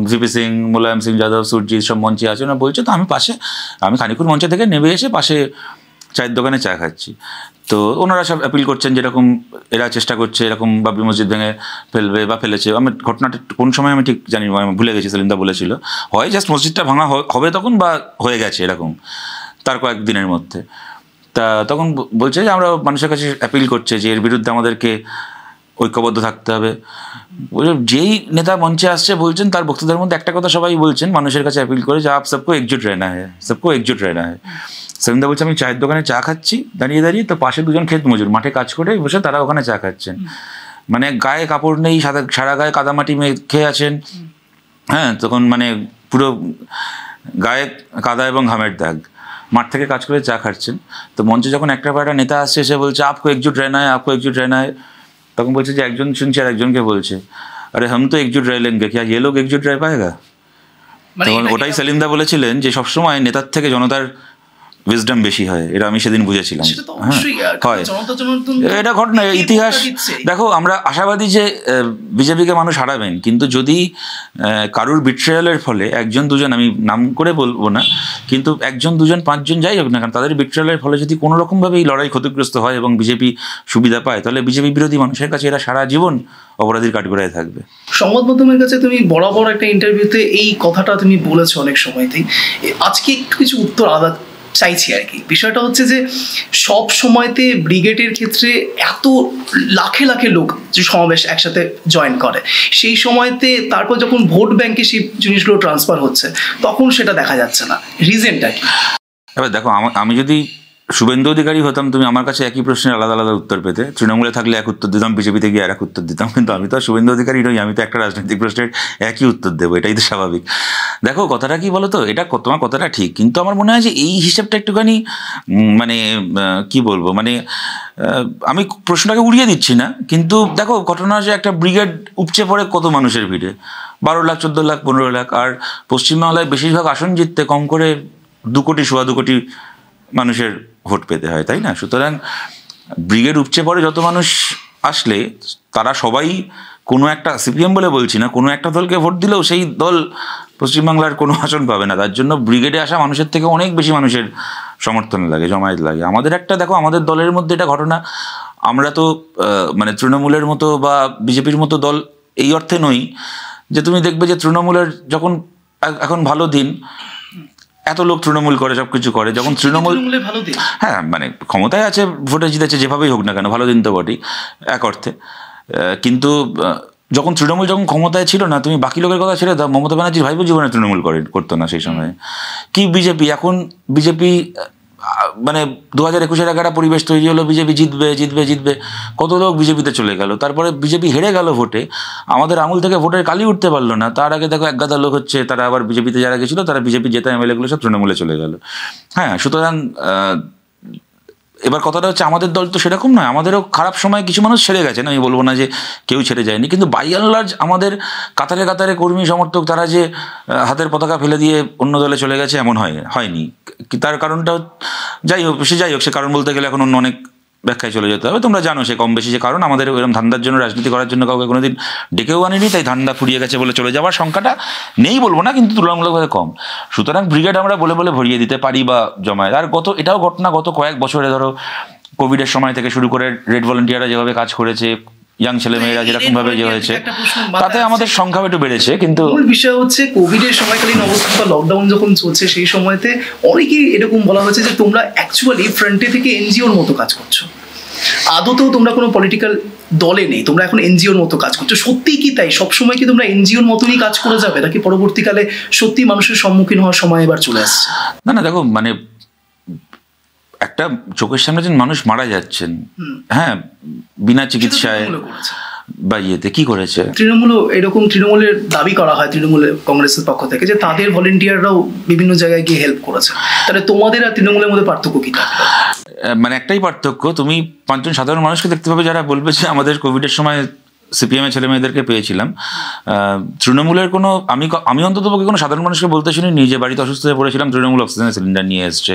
জিপি সিং মুলায়ম সিং যাদব সুরজিৎ সব মঞ্চে আছে ওরা বলছে তো আমি পাশে আমি খানিকুর মঞ্চে থেকে নেমে এসে পাশে চায়ের দোকানে চা খাচ্ছি তো ওনারা সব অ্যাপিল করছেন যেরকম এরা চেষ্টা করছে এরকম বাবরি মসজিদ ভেঙে ফেলবে বা ফেলেছে আমি ঘটনাটা কোন সময় আমি ঠিক জানি আমি ভুলে গেছি সেলিমদা বলেছিল হয় জাস্ট মসজিদটা ভাঙা হবে তখন বা হয়ে গেছে এরকম তার কয়েকদিনের মধ্যে তা তখন বলছে যে আমরা মানুষের কাছে অ্যাপিল করছে যে এর বিরুদ্ধে আমাদেরকে ঐক্যবদ্ধ থাকতে হবে যেই নেতা মঞ্চে আসছে বলছেন তার বক্তৃতার মধ্যে একটা কথা সবাই বলছেন মানুষের কাছে অ্যাপিল করে যে আপ সবকো একজুট রেনা হ্যাঁ সবকো একজুট রেনা হ্যাঁ সেমিন্দা বলছে আমি চায়ের দোকানে চা খাচ্ছি দাঁড়িয়ে দাঁড়িয়ে তো পাশে দুজন ক্ষেত মজুর মাঠে কাজ করে বসে তারা ওখানে চা খাচ্ছেন মানে গায়ে কাপড় নেই সাদা সারা গায়ে কাদামাটি মেখে আছেন হ্যাঁ তখন মানে পুরো গায়ে কাদা এবং ঘামের দাগ মাঠ থেকে কাজ করে চা খাচ্ছেন তো মঞ্চে যখন একটা একটা নেতা আসছে সে বলছে আপকো একজুট রেনা হ্যাঁ আপকো একজুট রেনা হ্যাঁ তখন বলছে যে একজন শুনছে আর একজনকে বলছে আরে হাম তো একজুট রায় লেঙ্গে কি আর ইয়ে লোক একজুট রায় পায়গা মানে তখন ওটাই সেলিন্দা বলেছিলেন যে সবসময় নেতার থেকে জনতার উইজডম বেশি হয় এটা আমি সেদিন বুঝেছিলাম হ্যাঁ, হয় এটা ঘটনা ইতিহাস দেখো আমরা আশাবাদী যে বিজেপিকে মানুষ হারাবেন কিন্তু যদি কারুর বিট্রেয়ালের ফলে একজন দুজন আমি নাম করে বলবো না কিন্তু একজন দুজন পাঁচজন যাই হোক না কারণ তাদের বিট্রেয়ালের ফলে যদি কোনো রকমভাবে এই লড়াই ক্ষতিগ্রস্ত হয় এবং বিজেপি সুবিধা পায় তাহলে বিজেপি বিরোধী মানুষের কাছে এরা সারা জীবন অপরাধীর কাঠগড়ায় থাকবে সংবাদ মাধ্যমের কাছে তুমি বরাবর একটা ইন্টারভিউতে এই কথাটা তুমি বলেছো অনেক সময়তেই আজকে একটু কিছু উত্তর আলাদা চাইছি আর কি বিষয়টা হচ্ছে যে সব সময়তে ব্রিগেডের ক্ষেত্রে এত লাখে লাখে লোক যে সমাবেশ একসাথে জয়েন করে সেই সময়তে তারপর যখন ভোট ব্যাংকে সেই জিনিসগুলো ট্রান্সফার হচ্ছে তখন সেটা দেখা যাচ্ছে না রিজেন্টটা কি এবার দেখো আমি যদি শুভেন্দু অধিকারী হতাম তুমি আমার কাছে একই প্রশ্নের আলাদা আলাদা উত্তর পেতে তৃণমূলে থাকলে এক উত্তর দিতাম বিজেপিতে গিয়ে আর এক উত্তর দিতাম কিন্তু আমি তো শুভেন্দু অধিকারী নই আমি তো একটা রাজনৈতিক প্রশ্নের একই উত্তর দেবো এটাই তো স্বাভাবিক দেখো কথাটা কি বলো তো এটা তোমার কথাটা ঠিক কিন্তু আমার মনে হয় যে এই হিসাবটা একটুখানি মানে কি বলবো মানে আমি প্রশ্নটাকে উড়িয়ে দিচ্ছি না কিন্তু দেখো ঘটনা যে একটা ব্রিগেড উপচে পড়ে কত মানুষের ভিড়ে বারো লাখ চোদ্দো লাখ পনেরো লাখ আর পশ্চিমবাংলায় বেশিরভাগ আসন জিততে কম করে দু কোটি সোয়া দু কোটি মানুষের ভোট পেতে হয় তাই না সুতরাং ব্রিগেড উপচে পড়ে যত মানুষ আসলে তারা সবাই কোনো একটা সিপিএম বলে বলছি না কোনো একটা দলকে ভোট দিলেও সেই দল পশ্চিমবাংলার কোনো আসন পাবে না তার জন্য ব্রিগেডে আসা মানুষের থেকে অনেক বেশি মানুষের সমর্থন লাগে জমায়েত লাগে আমাদের একটা দেখো আমাদের দলের মধ্যে এটা ঘটনা আমরা তো মানে তৃণমূলের মতো বা বিজেপির মতো দল এই অর্থে নই যে তুমি দেখবে যে তৃণমূলের যখন এখন ভালো দিন এত লোক তৃণমূল করে সব কিছু করে যখন তৃণমূল হ্যাঁ মানে ক্ষমতায় আছে ভোটে জিতেছে যেভাবেই হোক না কেন ভালো দিন তো বটেই এক অর্থে কিন্তু যখন তৃণমূল যখন ক্ষমতায় ছিল না তুমি বাকি লোকের কথা ছেড়ে দাও মমতা ব্যানার্জির ভাইপো জীবনে তৃণমূল করে করতো না সেই সময় কি বিজেপি এখন বিজেপি মানে দু হাজার একুশের একটা পরিবেশ তৈরি হলো বিজেপি জিতবে জিতবে জিতবে কত লোক বিজেপিতে চলে গেল তারপরে বিজেপি হেরে গেল ভোটে আমাদের আমুল থেকে ভোটের কালি উঠতে পারলো না তার আগে দেখো একগাদা লোক হচ্ছে তারা আবার বিজেপিতে যারা গেছিলো তারা বিজেপি জেতা এমএলএগুলো সব তৃণমূলে চলে গেল হ্যাঁ সুতরাং এবার কথাটা হচ্ছে আমাদের দল তো সেরকম নয় আমাদেরও খারাপ সময় কিছু মানুষ ছেড়ে গেছেন আমি বলবো না যে কেউ ছেড়ে যায়নি কিন্তু বাই অ্যান্ড লার্জ আমাদের কাতারে কাতারে কর্মী সমর্থক তারা যে হাতের পতাকা ফেলে দিয়ে অন্য দলে চলে গেছে এমন হয় হয়নি তার কারণটা যাই হোক সে যাই হোক সে কারণ বলতে গেলে এখন অন্য অনেক ব্যাখ্যায় চলে যেতে হবে তোমরা জানো সে কম বেশি সে কারণ আমাদের ওইরকম ধান্দার জন্য রাজনীতি করার জন্য কাউকে কোনোদিন ডেকেও আনিনি তাই ধান্দা ফুরিয়ে গেছে বলে চলে যাওয়ার সংখ্যাটা নেই বলবো না কিন্তু তুলনামূলকভাবে কম সুতরাং ব্রিগেড আমরা বলে বলে ভরিয়ে দিতে পারি বা জমায় আর গত এটাও ঘটনা গত কয়েক বছরে ধরো কোভিডের সময় থেকে শুরু করে রেড ভলেন্টিয়াররা যেভাবে কাজ করেছে ইয়াং ছেলে মানে মেয়েরা যেরকম ভাবে যে ইয়ে হয়েছে তাতে আমাদের সংখ্যা একটু বেড়েছে কিন্তু বিষয় হচ্ছে কোভিড এর সময়কালীন অবস্থা বা লকডাউন যখন চলছে সেই সময়তে অনেকেই এরকম বলা হয়েছে যে তোমরা অ্যাকচুয়ালি ফ্রন্টে থেকে এনজিওর মতো কাজ করছো আদতেও তোমরা কোনো পলিটিক্যাল দলে নেই তোমরা এখন এনজিওর মতো কাজ করছো সত্যি কি তাই সবসময় কি তোমরা এনজিওর মতনই কাজ করে যাবে নাকি পরবর্তীকালে সত্যি মানুষের সম্মুখীন হওয়ার সময় এবার চলে আসছে না না দেখো মানে একটা চোখের সামনে যে মানুষ মারা যাচ্ছেন হ্যাঁ বিনা চিকিৎসায় বা ইয়েতে কি করেছে তৃণমূল এরকম তৃণমূলের দাবি করা হয় তৃণমূল কংগ্রেসের পক্ষ থেকে যে তাদের ভলেন্টিয়াররাও বিভিন্ন জায়গায় গিয়ে হেল্প করেছে তাহলে তোমাদের আর তৃণমূলের মধ্যে পার্থক্য কি মানে একটাই পার্থক্য তুমি পাঁচজন সাধারণ মানুষকে দেখতে পাবে যারা বলবে যে আমাদের কোভিডের সময় সিপিএমের ছেলে মেয়েদেরকে পেয়েছিলাম তৃণমূলের কোনো আমি আমি অন্তত পক্ষে কোনো সাধারণ মানুষকে বলতে শুনি নিজে বাড়িতে অসুস্থ হয়ে পড়েছিলাম তৃণমূল অক্সিজেনের সিলিন্ডার নিয়ে এসছে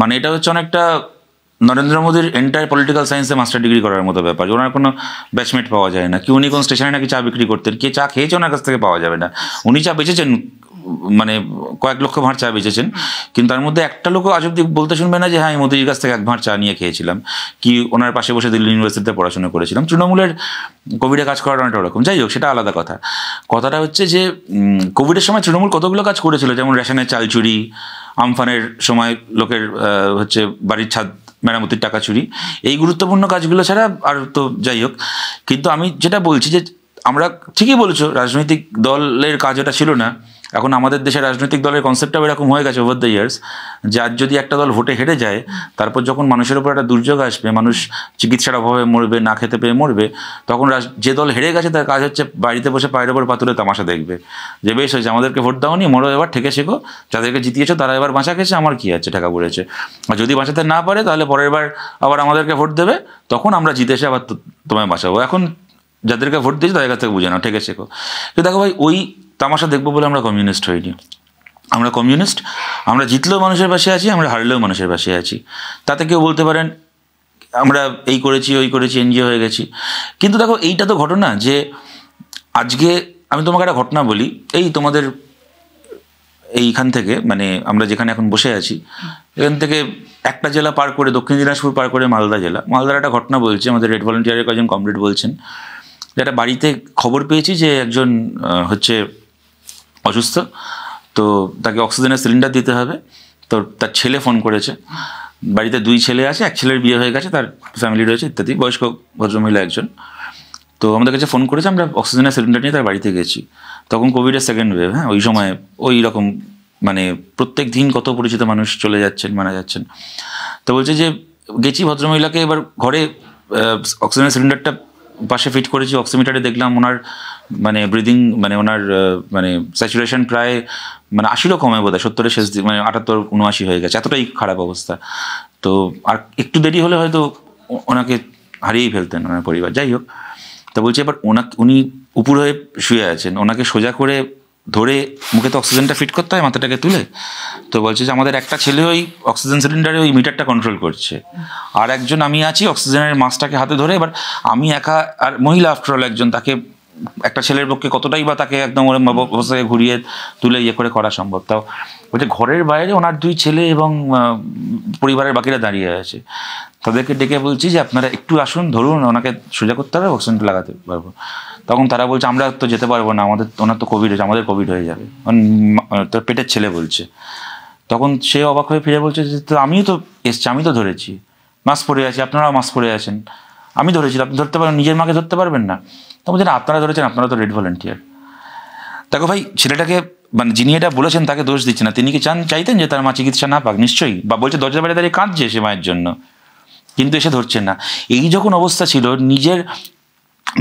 মানে এটা হচ্ছে অনেকটা নরেন্দ্র মোদীর এন্টায়ার পলিটিক্যাল সায়েন্সে মাস্টার ডিগ্রি করার মতো ব্যাপার ওনার কোনো ব্যাচমেট পাওয়া যায় না কি উনি কোন স্টেশনে নাকি চা বিক্রি করতেন কে চা খেয়েছে ওনার কাছ থেকে পাওয়া যাবে না উনি চা বেঁচেছেন মানে কয়েক লক্ষ ভাঁড় চা বেঁচেছেন কিন্তু তার মধ্যে একটা লোকও আজ অব্দি বলতে শুনবে না যে হ্যাঁ আমি কাছ থেকে এক ভাঁড় চা নিয়ে খেয়েছিলাম কি ওনার পাশে বসে দিল্লি ইউনিভার্সিটিতে পড়াশোনা করেছিলাম তৃণমূলের কোভিডে কাজ করার অনেকটা ওরকম যাই হোক সেটা আলাদা কথা কথাটা হচ্ছে যে কোভিডের সময় তৃণমূল কতগুলো কাজ করেছিল যেমন রেশনের চাল চুরি আমফানের সময় লোকের হচ্ছে বাড়ির ছাদ মেরামতির টাকা চুরি এই গুরুত্বপূর্ণ কাজগুলো ছাড়া আর তো যাই হোক কিন্তু আমি যেটা বলছি যে আমরা ঠিকই বলেছো রাজনৈতিক দলের কাজ ওটা ছিল না এখন আমাদের দেশের রাজনৈতিক দলের কনসেপ্টটাও এরকম হয়ে গেছে ওভার দ্য ইয়ার্স যার যদি একটা দল ভোটে হেরে যায় তারপর যখন মানুষের উপর একটা দুর্যোগ আসবে মানুষ চিকিৎসার অভাবে মরবে না খেতে পেয়ে মরবে তখন যে দল হেরে গেছে তার কাজ হচ্ছে বাড়িতে বসে পায়ের ওপর পাতুরে তামাশা দেখবে যে বেশ হয়েছে আমাদেরকে ভোট দাওনি মরো এবার ঠেকে শেখো যাদেরকে জিতিয়েছো তারা এবার বাঁচা গেছে আমার কী আছে টাকা পড়েছে আর যদি বাঁচাতে না পারে তাহলে পরের বার আবার আমাদেরকে ভোট দেবে তখন আমরা জিতে এসে আবার তোমায় বাঁচাবো এখন যাদেরকে ভোট দিয়েছে তাদের কাছ থেকে বুঝে নাও ঠেকে শেখো কিন্তু দেখো ভাই ওই তামাশা দেখবো বলে আমরা কমিউনিস্ট হইনি আমরা কমিউনিস্ট আমরা জিতলেও মানুষের পাশে আছি আমরা হারলেও মানুষের পাশে আছি তাতে কেউ বলতে পারেন আমরা এই করেছি ওই করেছি এনজিও হয়ে গেছি কিন্তু দেখো এইটা তো ঘটনা যে আজকে আমি তোমাকে একটা ঘটনা বলি এই তোমাদের এইখান থেকে মানে আমরা যেখানে এখন বসে আছি এখান থেকে একটা জেলা পার করে দক্ষিণ দিনাজপুর পার করে মালদা জেলা মালদার একটা ঘটনা বলছে আমাদের রেড ভলেন্টিয়ারের কয়েকজন কমরেড বলছেন একটা বাড়িতে খবর পেয়েছি যে একজন হচ্ছে অসুস্থ তো তাকে অক্সিজেনের সিলিন্ডার দিতে হবে তো তার ছেলে ফোন করেছে বাড়িতে দুই ছেলে আছে এক ছেলের বিয়ে হয়ে গেছে তার ফ্যামিলি রয়েছে ইত্যাদি বয়স্ক ভদ্রমহিলা একজন তো আমাদের কাছে ফোন করেছে আমরা অক্সিজেনের সিলিন্ডার নিয়ে তার বাড়িতে গেছি তখন কোভিডের সেকেন্ড ওয়েভ হ্যাঁ ওই সময় ওই রকম মানে প্রত্যেক দিন কত পরিচিত মানুষ চলে যাচ্ছেন মারা যাচ্ছেন তো বলছে যে গেছি ভদ্রমহিলাকে এবার ঘরে অক্সিজেনের সিলিন্ডারটা পাশে ফিট করেছি অক্সিমিটারে দেখলাম ওনার মানে ব্রিদিং মানে ওনার মানে স্যাচুরেশন প্রায় মানে আশিরও কমে বোধ হয় সত্তরের শেষ মানে আটাত্তর উনআশি হয়ে গেছে এতটাই খারাপ অবস্থা তো আর একটু দেরি হলে হয়তো ওনাকে হারিয়েই ফেলতেন ওনার পরিবার যাই হোক তা বলছি এবার ওনাকে উনি উপর হয়ে শুয়ে আছেন ওনাকে সোজা করে ধরে মুখে তো অক্সিজেনটা ফিট করতে হয় মাথাটাকে তুলে তো বলছে যে আমাদের একটা ছেলে ওই অক্সিজেন সিলিন্ডারে ওই মিটারটা কন্ট্রোল করছে আর একজন আমি আছি অক্সিজেনের মাছটাকে হাতে ধরে এবার আমি একা আর মহিলা আফটারঅল একজন তাকে একটা ছেলের পক্ষে কতটাই বা তাকে একদম ওর অবস্থাকে ঘুরিয়ে তুলে ইয়ে করে করা সম্ভব তাও বলছে ঘরের বাইরে ওনার দুই ছেলে এবং পরিবারের বাকিরা দাঁড়িয়ে আছে তাদেরকে ডেকে বলছি যে আপনারা একটু আসুন ধরুন ওনাকে সোজা করতে হবে অক্সিজেনটা লাগাতে পারবো তখন তারা বলছে আমরা তো যেতে পারবো না আমাদের ওনার তো কোভিড হয়েছে আমাদের কোভিড হয়ে যাবে তোর পেটের ছেলে বলছে তখন সে অবাক হয়ে ফিরে বলছে যে তো আমিও তো এসছি আমি তো ধরেছি মাস্ক পরে আছি আপনারাও মাস্ক পরে আছেন আমি ধরেছি আপনি ধরতে পারবেন নিজের মাকে ধরতে পারবেন না তখন বলছেন আপনারা ধরেছেন আপনারা তো রেড ভলেন্টিয়ার দেখো ভাই ছেলেটাকে মানে যিনি এটা বলেছেন তাকে দোষ দিচ্ছে না তিনি কি চান চাইতেন যে তার মা চিকিৎসা না পাক নিশ্চয়ই বা বলছে দরজা বাইরে দাঁড়িয়ে কাঁদছে সে মায়ের জন্য কিন্তু এসে ধরছেন না এই যখন অবস্থা ছিল নিজের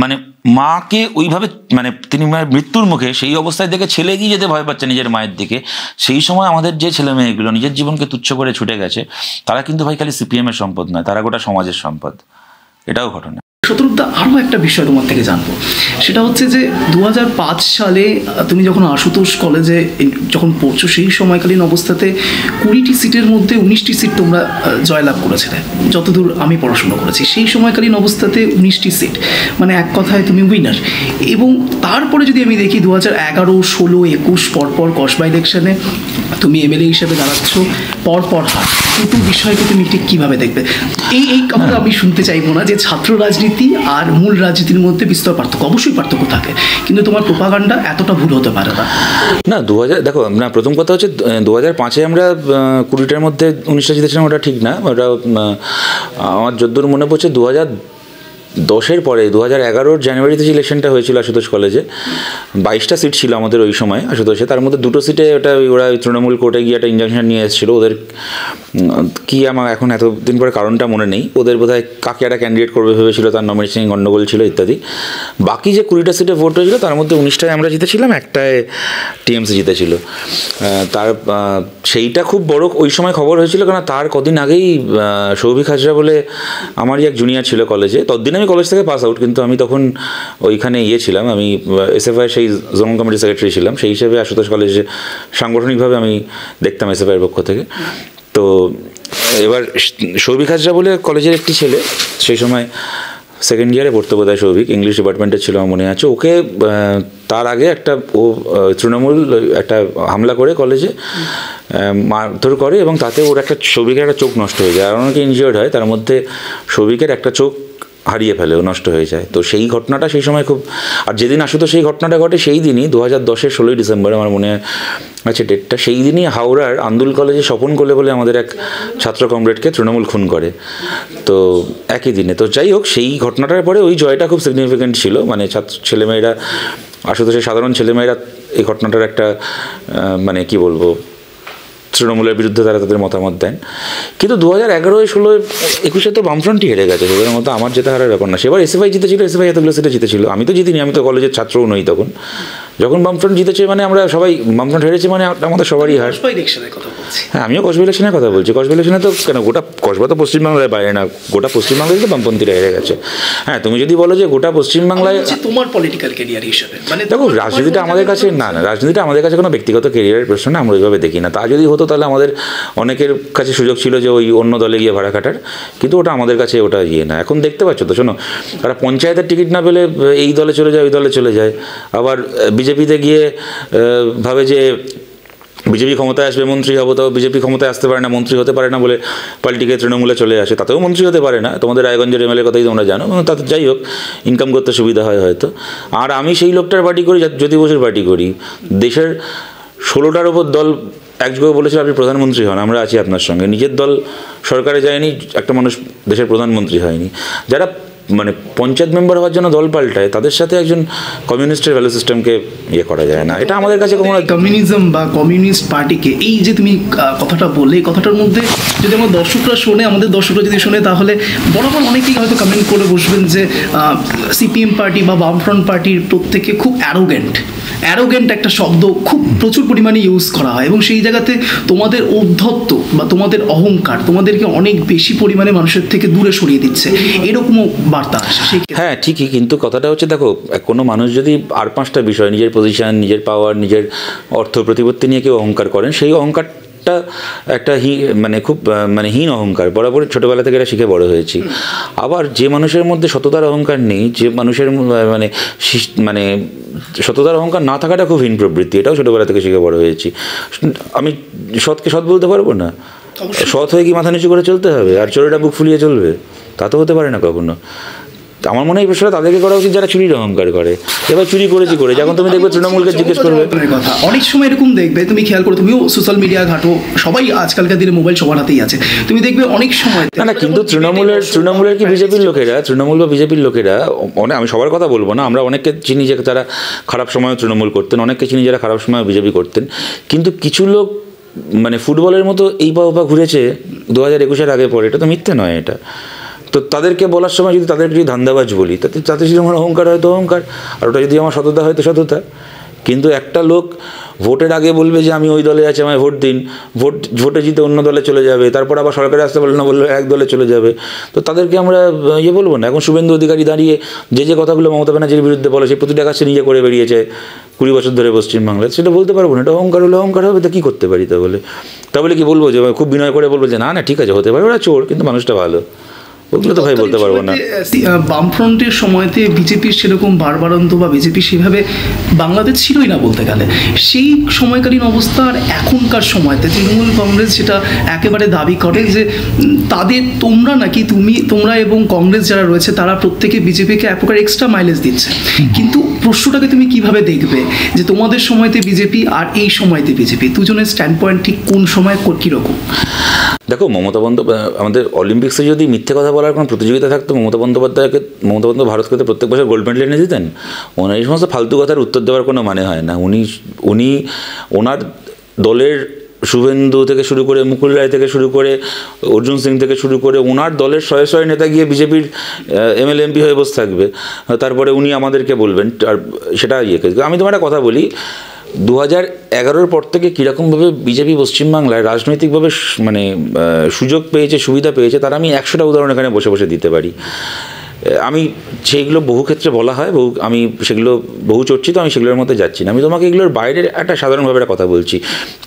মানে মাকে ওইভাবে মানে তিনি মায়ের মৃত্যুর মুখে সেই অবস্থায় দেখে ছেলে গিয়ে যেতে ভয় পাচ্ছে নিজের মায়ের দিকে সেই সময় আমাদের যে ছেলে মেয়েগুলো নিজের জীবনকে তুচ্ছ করে ছুটে গেছে তারা কিন্তু ভাই খালি সিপিএমের সম্পদ নয় তারা গোটা সমাজের সম্পদ এটাও ঘটনা শত্রুদা আরও একটা বিষয় তোমার থেকে জানবো সেটা হচ্ছে যে দু সালে তুমি যখন আশুতোষ কলেজে যখন পড়ছো সেই সময়কালীন অবস্থাতে কুড়িটি সিটের মধ্যে উনিশটি সিট তোমরা জয়লাভ করেছিলে যতদূর আমি পড়াশুনো করেছি সেই সময়কালীন অবস্থাতে উনিশটি সিট মানে এক কথায় তুমি উইনার এবং তারপরে যদি আমি দেখি দু হাজার এগারো ষোলো একুশ পরপর কসবা ইলেকশনে তুমি এমএলএ হিসেবে দাঁড়াচ্ছ পরপর হার দুটো বিষয়কে তুমি ঠিক কীভাবে দেখবে এই এই কথা আমি শুনতে চাইবো না যে ছাত্র রাজনীতি রাজনীতি আর মূল রাজনীতির মধ্যে বিস্তর পার্থক্য অবশ্যই পার্থক্য থাকে কিন্তু তোমার প্রোপাগান্ডা এতটা ভুল হতে পারে না না দু হাজার দেখো না প্রথম কথা হচ্ছে দু হাজার পাঁচে আমরা কুড়িটার মধ্যে উনিশটা জিতেছিলাম ওটা ঠিক না ওটা আমার যদ্দূর মনে পড়ছে দু হাজার দশের পরে দু হাজার এগারোর জানুয়ারিতে যে ইলেকশনটা হয়েছিল আশুতোষ কলেজে বাইশটা সিট ছিল আমাদের ওই সময় আশুতোষে তার মধ্যে দুটো সিটে ওটা ওরা তৃণমূল কোর্টে গিয়ে একটা ইঞ্জেকশন নিয়ে এসেছিলো ওদের কি আমার এখন এতদিন পরে কারণটা মনে নেই ওদের বোধহয় কাকে একটা ক্যান্ডিডেট করবে ভেবেছিল তার নমিনেশন গণ্ডগোল ছিল ইত্যাদি বাকি যে কুড়িটা সিটে ভোট হয়েছিল তার মধ্যে উনিশটায় আমরা জিতেছিলাম একটায় টিএমসি জিতেছিল তার সেইটা খুব বড় ওই সময় খবর হয়েছিল কেন তার কদিন আগেই সৌভিক হাজরা বলে আমারই এক জুনিয়র ছিল কলেজে তদ্দিন আমি কলেজ থেকে পাস আউট কিন্তু আমি তখন ওইখানে ইয়ে ছিলাম আমি এসএফআই সেই জোন কমিটি সেক্রেটারি ছিলাম সেই হিসেবে আশুতোষ কলেজে সাংগঠনিকভাবে আমি দেখতাম এসএফআইয়ের পক্ষ থেকে তো এবার সৌভিক হাজরা বলে কলেজের একটি ছেলে সেই সময় সেকেন্ড ইয়ারে পড়তে বোধহয় সৌভিক ইংলিশ ডিপার্টমেন্টে ছিল আমার মনে আছে ওকে তার আগে একটা ও তৃণমূল একটা হামলা করে কলেজে মারধর করে এবং তাতে ওর একটা সৌভিকের একটা চোখ নষ্ট হয়ে যায় আর অনেকে ইনজিওর্ড হয় তার মধ্যে সৌভিকের একটা চোখ হারিয়ে ফেলে নষ্ট হয়ে যায় তো সেই ঘটনাটা সেই সময় খুব আর যেদিন আসতো সেই ঘটনাটা ঘটে সেই দিনই দু হাজার দশের ষোলোই ডিসেম্বর আমার মনে আছে ডেটটা সেই দিনই হাওড়ার আন্দুল কলেজে স্বপন করলে বলে আমাদের এক ছাত্র কমরেডকে তৃণমূল খুন করে তো একই দিনে তো যাই হোক সেই ঘটনাটার পরে ওই জয়টা খুব সিগনিফিকেন্ট ছিল মানে ছাত্র ছেলেমেয়েরা আশুতোষের সাধারণ ছেলেমেয়েরা এই ঘটনাটার একটা মানে কি বলবো তৃণমূলের বিরুদ্ধে তারা তাদের মতামত দেন কিন্তু দু হাজার এগারো ষোলো একুশে তো বামফ্রন্টই হেরে গেছে সেদের মতো আমার জেতা হারার ব্যাপার না সেবার এসএফআই জিতেছিল এসএফআই এতগুলো সেটা জিতেছিল আমি তো জিতিনি আমি তো কলেজের ছাত্রও নই তখন যখন বামফ্রন্ট জিতেছে মানে আমরা সবাই বামফ্রন্ট হেরেছে মানে আমাদের সবারই হার হ্যাঁ আমিও কসবা ইলেকশনের কথা বলছি কসবা ইলেকশনে তো কেন গোটা কসবা তো পশ্চিমবাংলায় বাইরে না গোটা পশ্চিমবাংলায় তো বামপন্থীরা হেরে গেছে হ্যাঁ তুমি যদি বলো যে গোটা পশ্চিমবাংলায় তোমার পলিটিক্যাল কেরিয়ার হিসেবে মানে দেখো রাজনীতিটা আমাদের কাছে না না রাজনীতিটা আমাদের কাছে কোনো ব্যক্তিগত কেরিয়ারের প্রশ্ন না আমরা ওইভাবে দেখি না তা যদি হতো তাহলে আমাদের অনেকের কাছে সুযোগ ছিল যে ওই অন্য দলে গিয়ে ভাড়া কাটার কিন্তু ওটা আমাদের কাছে ওটা ইয়ে না এখন দেখতে পাচ্ছ তো শোনো তারা পঞ্চায়েতের টিকিট না পেলে এই দলে চলে যায় ওই দলে চলে যায় আবার বিজেপিতে গিয়ে ভাবে যে বিজেপি ক্ষমতায় আসবে মন্ত্রী হবো তাও বিজেপি ক্ষমতায় আসতে পারে না মন্ত্রী হতে পারে না বলে পাল্টিকে তৃণমূলে চলে আসে তাতেও মন্ত্রী হতে পারে না তোমাদের রায়গঞ্জের এমএলএ কথাই তোমরা জানো তাতে যাই হোক ইনকাম করতে সুবিধা হয় হয়তো আর আমি সেই লোকটার পার্টি করি যদি বসুর পার্টি করি দেশের ষোলোটার ওপর দল একযোগে বলেছিল আপনি প্রধানমন্ত্রী হন আমরা আছি আপনার সঙ্গে নিজের দল সরকারে যায়নি একটা মানুষ দেশের প্রধানমন্ত্রী হয়নি যারা মানে পঞ্চায়েত মেম্বার হওয়ার জন্য দল পাল্টায় তাদের সাথে একজন কমিউনিস্টের ভ্যালু সিস্টেমকে ইয়ে করা যায় না এটা আমাদের কাছে কোনো কমিউনিজম মানে বা কমিউনিস্ট পার্টিকে এই যে তুমি কথাটা বললে এই কথাটার মধ্যে যদি আমার দর্শকরা শোনে আমাদের দর্শকরা যদি শোনে তাহলে বরাবর অনেকেই হয়তো কমেন্ট করে বসবেন যে সিপিএম পার্টি বা বামফ্রন্ট পার্টির প্রত্যেকে খুব অ্যারোগেন্ট অ্যারোগেন্ট একটা শব্দ খুব প্রচুর পরিমাণে ইউজ করা হয় এবং সেই জায়গাতে তোমাদের ঔদ্ধত্য বা তোমাদের অহংকার তোমাদেরকে অনেক বেশি পরিমাণে মানুষের থেকে দূরে সরিয়ে দিচ্ছে এরকমও বার্তা আসে হ্যাঁ ঠিকই কিন্তু কথাটা হচ্ছে দেখো কোনো মানুষ যদি আর পাঁচটা বিষয় নিজের পজিশন নিজের পাওয়ার নিজের অর্থ প্রতিপত্তি নিয়ে কেউ অহংকার করেন সেই অহংকার একটা হীন মানে খুব মানে হীন অহংকার বরাবর ছোটোবেলা থেকে এটা শিখে বড় হয়েছি আবার যে মানুষের মধ্যে সততার অহংকার নেই যে মানুষের মানে মানে সততার অহংকার না থাকাটা খুব হীন প্রবৃত্তি এটাও ছোটোবেলা থেকে শিখে বড় হয়েছি আমি সৎকে সৎ বলতে পারবো না সৎ হয়ে কি মাথা নিচু করে চলতে হবে আর চোরেটা বুক ফুলিয়ে চলবে তা তো হতে পারে না কখনো আমার মনে হয় এই প্রশ্নটা তাদেরকে করা উচিত যারা চুরির অহংকার করে এবার চুরি করেছি করে যখন তুমি দেখবে তৃণমূলকে জিজ্ঞেস করবে কথা অনেক সময় এরকম দেখবে তুমি খেয়াল করো তুমিও সোশ্যাল মিডিয়া ঘাটো সবাই আজকালকার দিনে মোবাইল সবার হাতেই আছে তুমি দেখবে অনেক সময় না না কিন্তু তৃণমূলের তৃণমূলের কি বিজেপির লোকেরা তৃণমূল বা বিজেপির লোকেরা অনেক আমি সবার কথা বলবো না আমরা অনেককে চিনি যে তারা খারাপ সময় তৃণমূল করতেন অনেককে চিনি যারা খারাপ সময় বিজেপি করতেন কিন্তু কিছু লোক মানে ফুটবলের মতো এই পা ঘুরেছে দু হাজার একুশের আগে পরে এটা তো মিথ্যে নয় এটা তো তাদেরকে বলার সময় যদি তাদের যদি ধান্দাবাজ বলি তাতে তাতে যদি আমার অহংকার হয় তো অহংকার আর ওটা যদি আমার সততা হয় তো সততা কিন্তু একটা লোক ভোটের আগে বলবে যে আমি ওই দলে আছি আমায় ভোট দিন ভোট ভোটে জিতে অন্য দলে চলে যাবে তারপর আবার সরকারে আসতে পারলো না বললো এক দলে চলে যাবে তো তাদেরকে আমরা ইয়ে বলবো না এখন শুভেন্দু অধিকারী দাঁড়িয়ে যে যে কথাগুলো মমতা ব্যানার্জির বিরুদ্ধে বলে সে প্রতিটা কাছে নিজে করে বেরিয়েছে কুড়ি বছর ধরে পশ্চিমবাংলায় সেটা বলতে পারবো না এটা অহংকার হলে অহংকার হবে তো কী করতে পারি তা বলে তা বলে কি বলবো যে খুব বিনয় করে বলবো যে না না ঠিক আছে হতে পারে ওরা চোর কিন্তু মানুষটা ভালো ওগুলো তো ভাই বলতে পারবো না বামফ্রন্টের সময়তে বিজেপির সেরকম বারবারন্ত বা বিজেপি সেভাবে বাংলাদেশ ছিলই না বলতে গেলে সেই সময়কালীন অবস্থা আর এখনকার সময়তে তৃণমূল কংগ্রেস সেটা একেবারে দাবি করে যে তাদের তোমরা নাকি তুমি তোমরা এবং কংগ্রেস যারা রয়েছে তারা প্রত্যেকে বিজেপিকে এক প্রকার এক্সট্রা মাইলেজ দিচ্ছে কিন্তু প্রশ্নটাকে তুমি কিভাবে দেখবে যে তোমাদের সময়তে বিজেপি আর এই সময়তে বিজেপি দুজনের স্ট্যান্ড পয়েন্ট ঠিক কোন সময় কীরকম দেখো মমতা বন্দ্যোপাধ্যায় আমাদের অলিম্পিক্সে যদি মিথ্যে কথা বলার কোনো প্রতিযোগিতা থাকতো মমতা বন্দ্যোপাধ্যায়কে মমতা বন্দ্য ভারতকে তো প্রত্যেক বছর গোল্ড মেডেল এনে দিতেন ওনার এই সমস্ত ফালতু কথার উত্তর দেওয়ার কোনো মানে হয় না উনি উনি ওনার দলের শুভেন্দু থেকে শুরু করে মুকুল রায় থেকে শুরু করে অর্জুন সিং থেকে শুরু করে ওনার দলের শয়ে শয়ে নেতা গিয়ে বিজেপির এমএলএ এমপি হয়ে বসে থাকবে তারপরে উনি আমাদেরকে বলবেন আর সেটা ইয়ে আমি তোমার একটা কথা বলি দু হাজার এগারোর পর থেকে কীরকমভাবে বিজেপি পশ্চিমবাংলায় রাজনৈতিকভাবে মানে সুযোগ পেয়েছে সুবিধা পেয়েছে তার আমি একশোটা উদাহরণ এখানে বসে বসে দিতে পারি আমি সেইগুলো বহু ক্ষেত্রে বলা হয় বহু আমি সেগুলো বহু চর্চিত আমি সেগুলোর মধ্যে যাচ্ছি না আমি তোমাকে এগুলোর বাইরের একটা সাধারণভাবে একটা কথা বলছি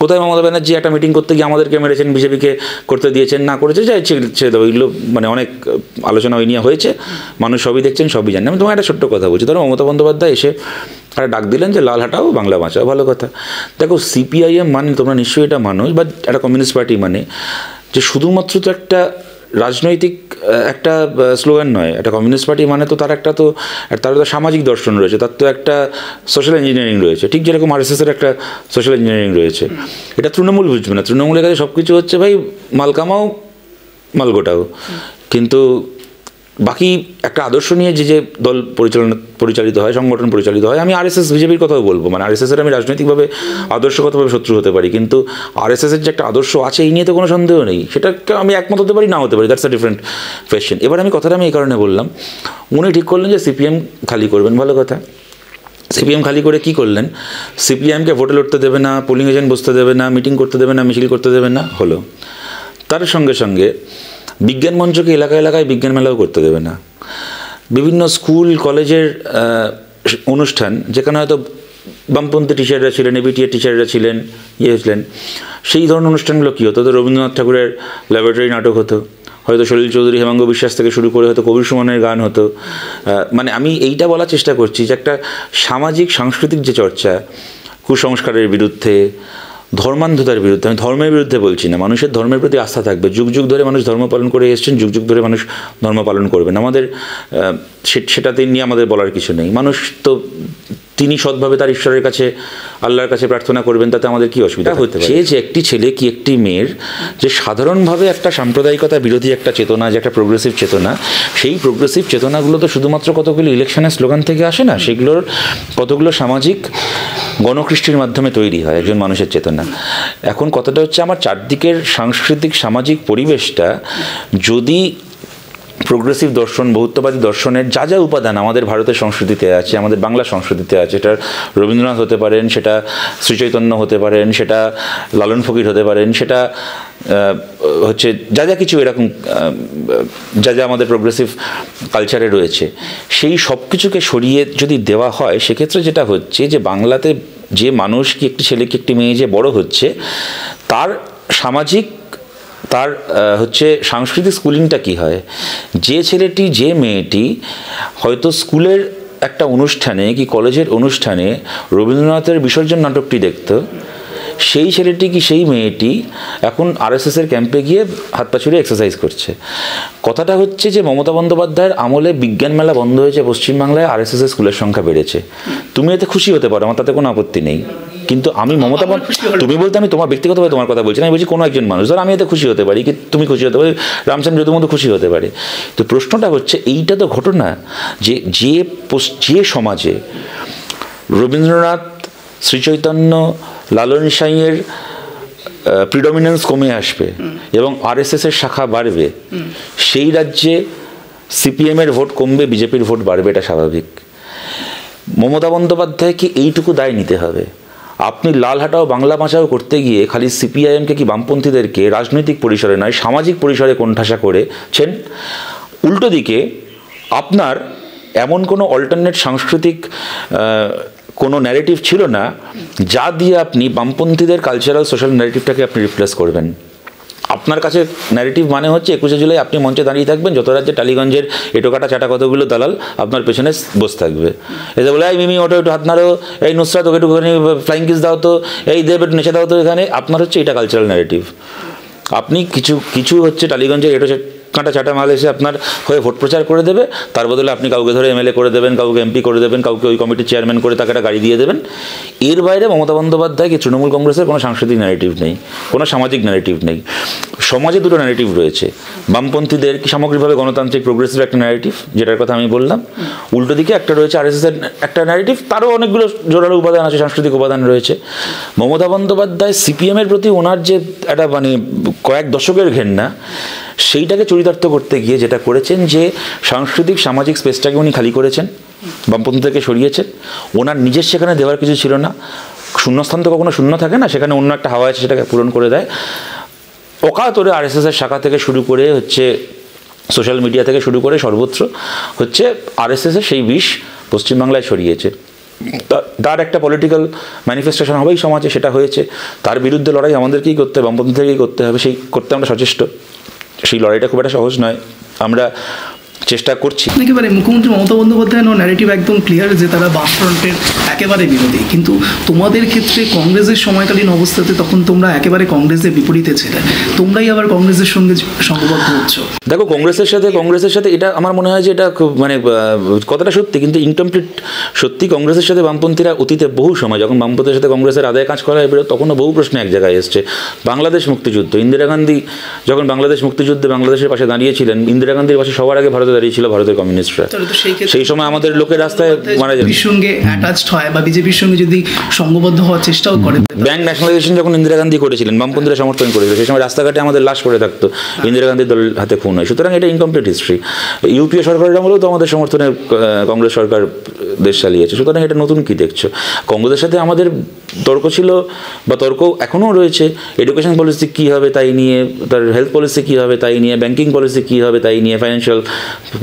কোথায় মমতা ব্যানার্জি একটা মিটিং করতে গিয়ে আমাদেরকে মেরেছেন বিজেপিকে করতে দিয়েছেন না করেছে যাই ছেড়ে দেবো এগুলো মানে অনেক আলোচনা ওই নিয়ে হয়েছে মানুষ সবই দেখছেন সবই জানেন আমি তোমাকে একটা ছোট্ট কথা বলছি ধরো মমতা বন্দ্যোপাধ্যায় এসে আর ডাক দিলেন যে লাল হাটাও বাংলা বাঁচাও ভালো কথা দেখো সিপিআইএম মানে তোমরা নিশ্চয়ই এটা মানুষ বা একটা কমিউনিস্ট পার্টি মানে যে শুধুমাত্র তো একটা রাজনৈতিক একটা স্লোগান নয় একটা কমিউনিস্ট পার্টি মানে তো তার একটা তো তার তো সামাজিক দর্শন রয়েছে তার তো একটা সোশ্যাল ইঞ্জিনিয়ারিং রয়েছে ঠিক যেরকম আরএসএসের একটা সোশ্যাল ইঞ্জিনিয়ারিং রয়েছে এটা তৃণমূল বুঝবে না তৃণমূলের কাছে সব কিছু হচ্ছে ভাই মালকামাও মালগোটাও কিন্তু বাকি একটা আদর্শ নিয়ে যে যে দল পরিচালনা পরিচালিত হয় সংগঠন পরিচালিত হয় আমি আরএসএস বিজেপির কথাও বলবো মানে আরএসএসের আমি রাজনৈতিকভাবে আদর্শগতভাবে শত্রু হতে পারি কিন্তু আরএসএসের যে একটা আদর্শ আছে এই নিয়ে তো কোনো সন্দেহ নেই সেটাকে আমি একমত হতে পারি না হতে পারি দ্যাটস আ ডিফারেন্ট কোয়েশ্চেন এবার আমি কথাটা আমি এই কারণে বললাম উনি ঠিক করলেন যে সিপিএম খালি করবেন ভালো কথা সিপিএম খালি করে কি করলেন সিপিএমকে ভোটে লড়তে দেবে না পোলিং এজেন্ট বসতে দেবে না মিটিং করতে দেবে না মিছিল করতে দেবে না হলো তার সঙ্গে সঙ্গে বিজ্ঞান মঞ্চকে এলাকা এলাকায় বিজ্ঞান মেলাও করতে দেবে না বিভিন্ন স্কুল কলেজের অনুষ্ঠান যেখানে হয়তো বামপন্থী টিচাররা ছিলেন এবিটিএ টিচাররা ছিলেন ইয়ে ছিলেন সেই ধরনের অনুষ্ঠানগুলো কী হতো তো রবীন্দ্রনাথ ঠাকুরের ল্যাবরেটরি নাটক হতো হয়তো সলিল চৌধুরী হেমাঙ্গ বিশ্বাস থেকে শুরু করে হয়তো কবির সুমনের গান হতো মানে আমি এইটা বলার চেষ্টা করছি যে একটা সামাজিক সাংস্কৃতিক যে চর্চা কুসংস্কারের বিরুদ্ধে ধর্মান্ধতার বিরুদ্ধে আমি ধর্মের বিরুদ্ধে বলছি না মানুষের ধর্মের প্রতি আস্থা থাকবে যুগ যুগ ধরে মানুষ ধর্ম পালন করে এসছেন যুগ যুগ ধরে মানুষ ধর্ম পালন করবেন আমাদের সেটাতে নিয়ে আমাদের বলার কিছু নেই মানুষ তো তিনি সৎভাবে তার ঈশ্বরের কাছে আল্লাহর কাছে প্রার্থনা করবেন তাতে আমাদের কি অসুবিধা হতে পারে যে একটি ছেলে কি একটি মেয়ের যে সাধারণভাবে একটা সাম্প্রদায়িকতা বিরোধী একটা চেতনা যে একটা প্রোগ্রেসিভ চেতনা সেই প্রোগ্রেসিভ চেতনাগুলো তো শুধুমাত্র কতগুলো ইলেকশনের স্লোগান থেকে আসে না সেগুলোর কতগুলো সামাজিক গণকৃষ্টির মাধ্যমে তৈরি হয় একজন মানুষের চেতনা না এখন কথাটা হচ্ছে আমার চারদিকের সাংস্কৃতিক সামাজিক পরিবেশটা যদি প্রোগ্রেসিভ দর্শন বহুত্ববাদী দর্শনের যা যা উপাদান আমাদের ভারতের সংস্কৃতিতে আছে আমাদের বাংলা সংস্কৃতিতে আছে সেটা রবীন্দ্রনাথ হতে পারেন সেটা শ্রীচৈতন্য হতে পারেন সেটা লালন ফকির হতে পারেন সেটা হচ্ছে যা যা কিছু এরকম যা যা আমাদের প্রোগ্রেসিভ কালচারে রয়েছে সেই সব কিছুকে সরিয়ে যদি দেওয়া হয় সেক্ষেত্রে যেটা হচ্ছে যে বাংলাতে যে মানুষ কি একটি ছেলেকে একটি মেয়ে যে বড় হচ্ছে তার সামাজিক তার হচ্ছে সাংস্কৃতিক স্কুলিংটা কি হয় যে ছেলেটি যে মেয়েটি হয়তো স্কুলের একটা অনুষ্ঠানে কি কলেজের অনুষ্ঠানে রবীন্দ্রনাথের বিসর্জন নাটকটি দেখতো সেই ছেলেটি কি সেই মেয়েটি এখন আরএসএসের ক্যাম্পে গিয়ে হাত পা ছুড়ে এক্সারসাইজ করছে কথাটা হচ্ছে যে মমতা বন্দ্যোপাধ্যায়ের আমলে বিজ্ঞান মেলা বন্ধ হয়েছে পশ্চিমবাংলায় আরএসএস স্কুলের সংখ্যা বেড়েছে তুমি এতে খুশি হতে পারো আমার তাতে কোনো আপত্তি নেই কিন্তু আমি মমতা তুমি বলতে আমি তোমার ব্যক্তিগতভাবে তোমার কথা বলছি না আমি বলছি কোনো একজন মানুষ ধর আমি এতে খুশি হতে পারি কি তুমি খুশি হতে পারি রামচন্দ্র যদু খুশি হতে পারে তো প্রশ্নটা হচ্ছে এইটা তো ঘটনা যে যে যে সমাজে রবীন্দ্রনাথ শ্রীচৈতন্য লালন সাইয়ের প্রিডমিনেন্স কমে আসবে এবং এসের শাখা বাড়বে সেই রাজ্যে সিপিএমের ভোট কমবে বিজেপির ভোট বাড়বে এটা স্বাভাবিক মমতা বন্দ্যোপাধ্যায়কে এইটুকু দায় নিতে হবে আপনি লাল হাটাও বাংলা বাঁচাও করতে গিয়ে খালি সিপিআইএমকে কি বামপন্থীদেরকে রাজনৈতিক পরিসরে নয় সামাজিক পরিসরে কোণঠাসা করেছেন উল্টো দিকে আপনার এমন কোনো অল্টারনেট সাংস্কৃতিক কোনো ন্যারেটিভ ছিল না যা দিয়ে আপনি বামপন্থীদের কালচারাল সোশ্যাল ন্যারেটিভটাকে আপনি রিপ্লেস করবেন আপনার কাছে ন্যারেটিভ মানে হচ্ছে একুশে জুলাই আপনি মঞ্চে দাঁড়িয়ে থাকবেন যত রাজ্যে টালিগঞ্জের এটোকাটা চাটা কতগুলো দালাল আপনার পেছনে বসে থাকবে এতে বলে এই মিমি ওটা একটু হাত নাড়ো এই নুসরাত ওকে একটুখানি ফ্লাইং কিস দাও তো এই দেব একটু নেশা দাও তো এখানে আপনার হচ্ছে এটা কালচারাল ন্যারেটিভ আপনি কিছু কিছু হচ্ছে টালিগঞ্জের এটো কাঁটা চাটা মাল এসে আপনার হয়ে ভোট প্রচার করে দেবে তার বদলে আপনি কাউকে ধরে এমএলএ করে দেবেন কাউকে এমপি করে দেবেন কাউকে ওই কমিটির চেয়ারম্যান করে তাকে একটা গাড়ি দিয়ে দেবেন এর বাইরে মমতা বন্দ্যোপাধ্যায় কি তৃণমূল কংগ্রেসের কোনো সাংস্কৃতিক ন্যারেটিভ নেই কোনো সামাজিক ন্যারেটিভ নেই সমাজে দুটো ন্যারেটিভ রয়েছে বামপন্থীদের কি সামগ্রিকভাবে গণতান্ত্রিক প্রোগ্রেসিভ একটা ন্যারেটিভ যেটার কথা আমি বললাম উল্টো দিকে একটা রয়েছে আর একটা ন্যারেটিভ তারও অনেকগুলো জোরালো উপাদান আছে সাংস্কৃতিক উপাদান রয়েছে মমতা বন্দ্যোপাধ্যায় সিপিএমের প্রতি ওনার যে একটা মানে কয়েক দশকের ঘেন্না সেইটাকে চরিতার্থ করতে গিয়ে যেটা করেছেন যে সাংস্কৃতিক সামাজিক স্পেসটাকে উনি খালি করেছেন থেকে সরিয়েছেন ওনার নিজের সেখানে দেওয়ার কিছু ছিল না শূন্যস্থান তো কখনো শূন্য থাকে না সেখানে অন্য একটা হাওয়া আছে সেটাকে পূরণ করে দেয় অকাতরে এর শাখা থেকে শুরু করে হচ্ছে সোশ্যাল মিডিয়া থেকে শুরু করে সর্বত্র হচ্ছে আর এর সেই বিষ পশ্চিমবাংলায় ছড়িয়েছে তার একটা পলিটিক্যাল ম্যানিফেস্টেশন হবেই সমাজে সেটা হয়েছে তার বিরুদ্ধে লড়াই আমাদেরকেই করতে হবে বামপন্থী থেকেই করতে হবে সেই করতে আমরা সচেষ্ট সেই লড়াইটা খুব একটা সহজ নয় আমরা চেষ্টা করছি একেবারে মুখ্যমন্ত্রী মমতা বন্দ্যোপাধ্যায় ন্যারেটিভ একদম ক্লিয়ার যে তারা ফ্রন্টের একেবারে বিরোধী কিন্তু তোমাদের ক্ষেত্রে কংগ্রেসের সময়কালীন অবস্থাতে তখন তোমরা একেবারে কংগ্রেসের বিপরীতে ছিলে তোমরাই আবার কংগ্রেসের সঙ্গে সংবদ্ধ হচ্ছ দেখো কংগ্রেসের সাথে কংগ্রেসের সাথে এটা আমার মনে হয় যে এটা খুব মানে কথাটা সত্যি কিন্তু ইনকমপ্লিট সত্যি কংগ্রেসের সাথে বামপন্থীরা অতীতে বহু সময় যখন বামপন্থীর সাথে কংগ্রেসের আদায় কাজ করা হয় তখনও বহু প্রশ্ন এক জায়গায় এসছে বাংলাদেশ মুক্তিযুদ্ধ ইন্দিরা গান্ধী যখন বাংলাদেশ মুক্তিযুদ্ধে বাংলাদেশের পাশে দাঁড়িয়েছিলেন ইন্দিরা গান্ধীর পাশে সবার আগে ভারতের ছিল ভারতের কমিউনিস্টরা সেই সময় আমাদের লোকের রাস্তায় মারা যায় সঙ্গে অ্যাটাচড হয় বা বিজেপির সঙ্গে যদি সঙ্গবদ্ধ হওয়ার চেষ্টাও করে ব্যাংক ন্যাশনালাইজেশন যখন ইন্দিরা গান্ধী করেছিলেন বামপন্থীরা সমর্থন করেছিল সেই সময় রাস্তাঘাটে আমাদের লাশ পড়ে থাকতো হ্যাঁ। ইন্দিরা গান্ধীর দল হাতে খুন হয় সুতরাং এটা ইনকমপ্লিট হিস্ট্রি ইউপিএ সরকারের আমলেও তো আমাদের সমর্থনে কংগ্রেস সরকার দেশ চালিয়েছে সুতরাং এটা নতুন কি দেখছো কংগ্রেসের সাথে আমাদের তর্ক ছিল বা তর্ক এখনও রয়েছে এডুকেশন পলিসি কী হবে তাই নিয়ে তার হেলথ পলিসি কী হবে তাই নিয়ে ব্যাংকিং পলিসি কী হবে তাই নিয়ে ফাইন্যান্সিয়াল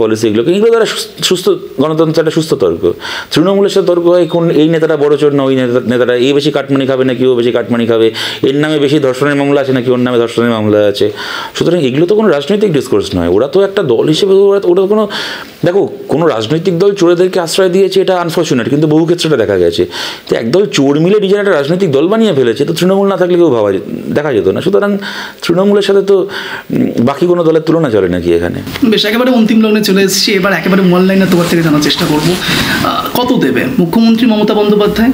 পলিসি এগুলোকে এগুলো দ্বারা সুস্থ গণতন্ত্র একটা সুস্থ তর্ক তৃণমূলের সাথে তর্ক হয় কোন এই নেতাটা বড় চোর না ওই নেতাটা এই বেশি কাটমানি খাবে নাকি ও বেশি কাটমানি খাবে এর নামে বেশি ধর্ষণের মামলা আছে নাকি ওর নামে ধর্ষণের মামলা আছে সুতরাং এগুলো তো কোনো রাজনৈতিক ডিসকোর্স নয় ওরা তো একটা দল হিসেবে ওরা তো কোনো দেখো কোনো রাজনৈতিক দল চোরেদেরকে আশ্রয় দিয়েছে এটা আনফর্চুনেট কিন্তু বহু ক্ষেত্রে দেখা গেছে তো একদল চোর মিলে নিজের একটা রাজনৈতিক দল বানিয়ে ফেলেছে তো তৃণমূল না থাকলে কেউ ভাবা দেখা যেত না সুতরাং তৃণমূলের সাথে তো বাকি কোনো দলের তুলনা চলে নাকি এখানে বেশ একেবারে অন্তিম লোনে চলে এসেছি এবার একেবারে অনলাইনে তোমার থেকে জানার চেষ্টা করব কত দেবে মুখ্যমন্ত্রী মমতা বন্দ্যোপাধ্যায়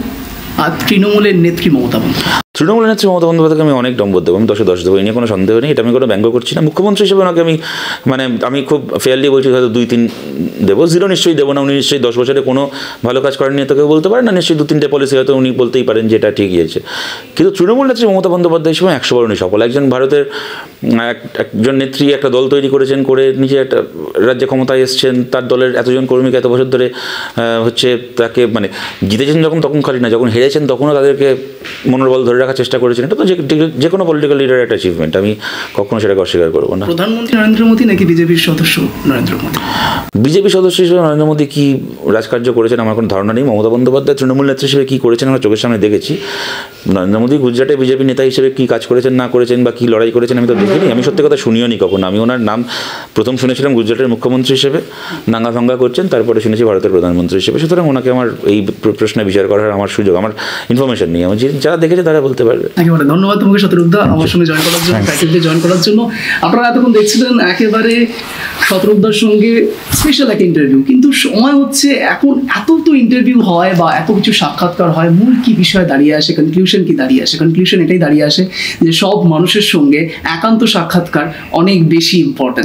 আর তৃণমূলের নেত্রী মমতা বন্দ্যোপাধ্যায় তৃণমূল নেত্রী মমতা বন্দ্যোপাধ্যায়কে আমি অনেক নম্বর দেবো আমি দশে দশ দেবো এ নিয়ে কোনো সন্দেহ নেই এটা আমি কোনো ব্যঙ্গ করছি না মুখ্যমন্ত্রী হিসেবে ওনাকে আমি মানে আমি খুব ফেয়ারলি বলছি হয়তো দুই তিন দেবো জিরো নিশ্চয়ই দেবো না উনি নিশ্চয়ই দশ বছরে কোনো ভালো কাজ করেন নিয়ে তো কেউ বলতে পারেন না নিশ্চয়ই দু তিনটে পলিসি হয়তো উনি বলতেই পারেন যে এটা ঠিক হয়েছে কিন্তু তৃণমূল নেত্রী মমতা বন্দ্যোপাধ্যায় হিসেবে একশো বারো সফল একজন ভারতের একজন নেত্রী একটা দল তৈরি করেছেন করে নিজে একটা রাজ্যে ক্ষমতায় এসছেন তার দলের এতজন কর্মীকে এত বছর ধরে হচ্ছে তাকে মানে জিতেছেন যখন তখন খালি না যখন হেরেছেন তখনও তাদেরকে মনোবল ধরে রাখার চেষ্টা করেছেন এটা তো যে কোনো পলিটিক্যাল লিডার একটা অ্যাচিভমেন্ট আমি কখনো সেটাকে অস্বীকার করবো না প্রধানমন্ত্রী নরেন্দ্র মোদী নাকি বিজেপির সদস্য নরেন্দ্র মোদী বিজেপি সদস্য হিসেবে নরেন্দ্র মোদী কী রাজকার্য করেছেন আমার কোনো ধারণা নেই মমতা বন্দ্যোপাধ্যায় তৃণমূল নেত্রী হিসেবে কী করেছেন আমরা চোখের সামনে দেখেছি নরেন্দ্র মোদী গুজরাটে বিজেপি নেতা হিসেবে কী কাজ করেছেন না করেছেন বা কী লড়াই করেছেন আমি তো দেখিনি আমি সত্যি কথা শুনিও নি কখনো আমি ওনার নাম প্রথম শুনেছিলাম গুজরাটের মুখ্যমন্ত্রী হিসেবে নাঙ্গা ভাঙ্গা করছেন তারপরে শুনেছি ভারতের প্রধানমন্ত্রী হিসেবে সুতরাং ওনাকে আমার এই প্রশ্নে বিচার করার আমার সুযোগ আমার ইনফরমেশন নেই আমি যারা দেখেছে তারা বলতে পারবে একেবারে ধন্যবাদ তোমাকে শতরূপদা আমার সঙ্গে জয়েন করার জন্য ফ্যাকাল্টিতে জয়েন করার জন্য আপনারা এতক্ষণ দেখছিলেন একেবারে শত্রুদ্ধার সঙ্গে স্পেশাল এক ইন্টারভিউ কিন্তু সময় হচ্ছে এখন এত তো ইন্টারভিউ হয় বা এত কিছু সাক্ষাৎকার হয় মূল কি বিষয়ে দাঁড়িয়ে আসে কনক্লিউশন কি দাঁড়িয়ে আসে কনক্লিউশন এটাই দাঁড়িয়ে আসে যে সব মানুষের সঙ্গে একান্ত সাক্ষাৎকার অনেক বেশি ইম্পর্ট্যান্ট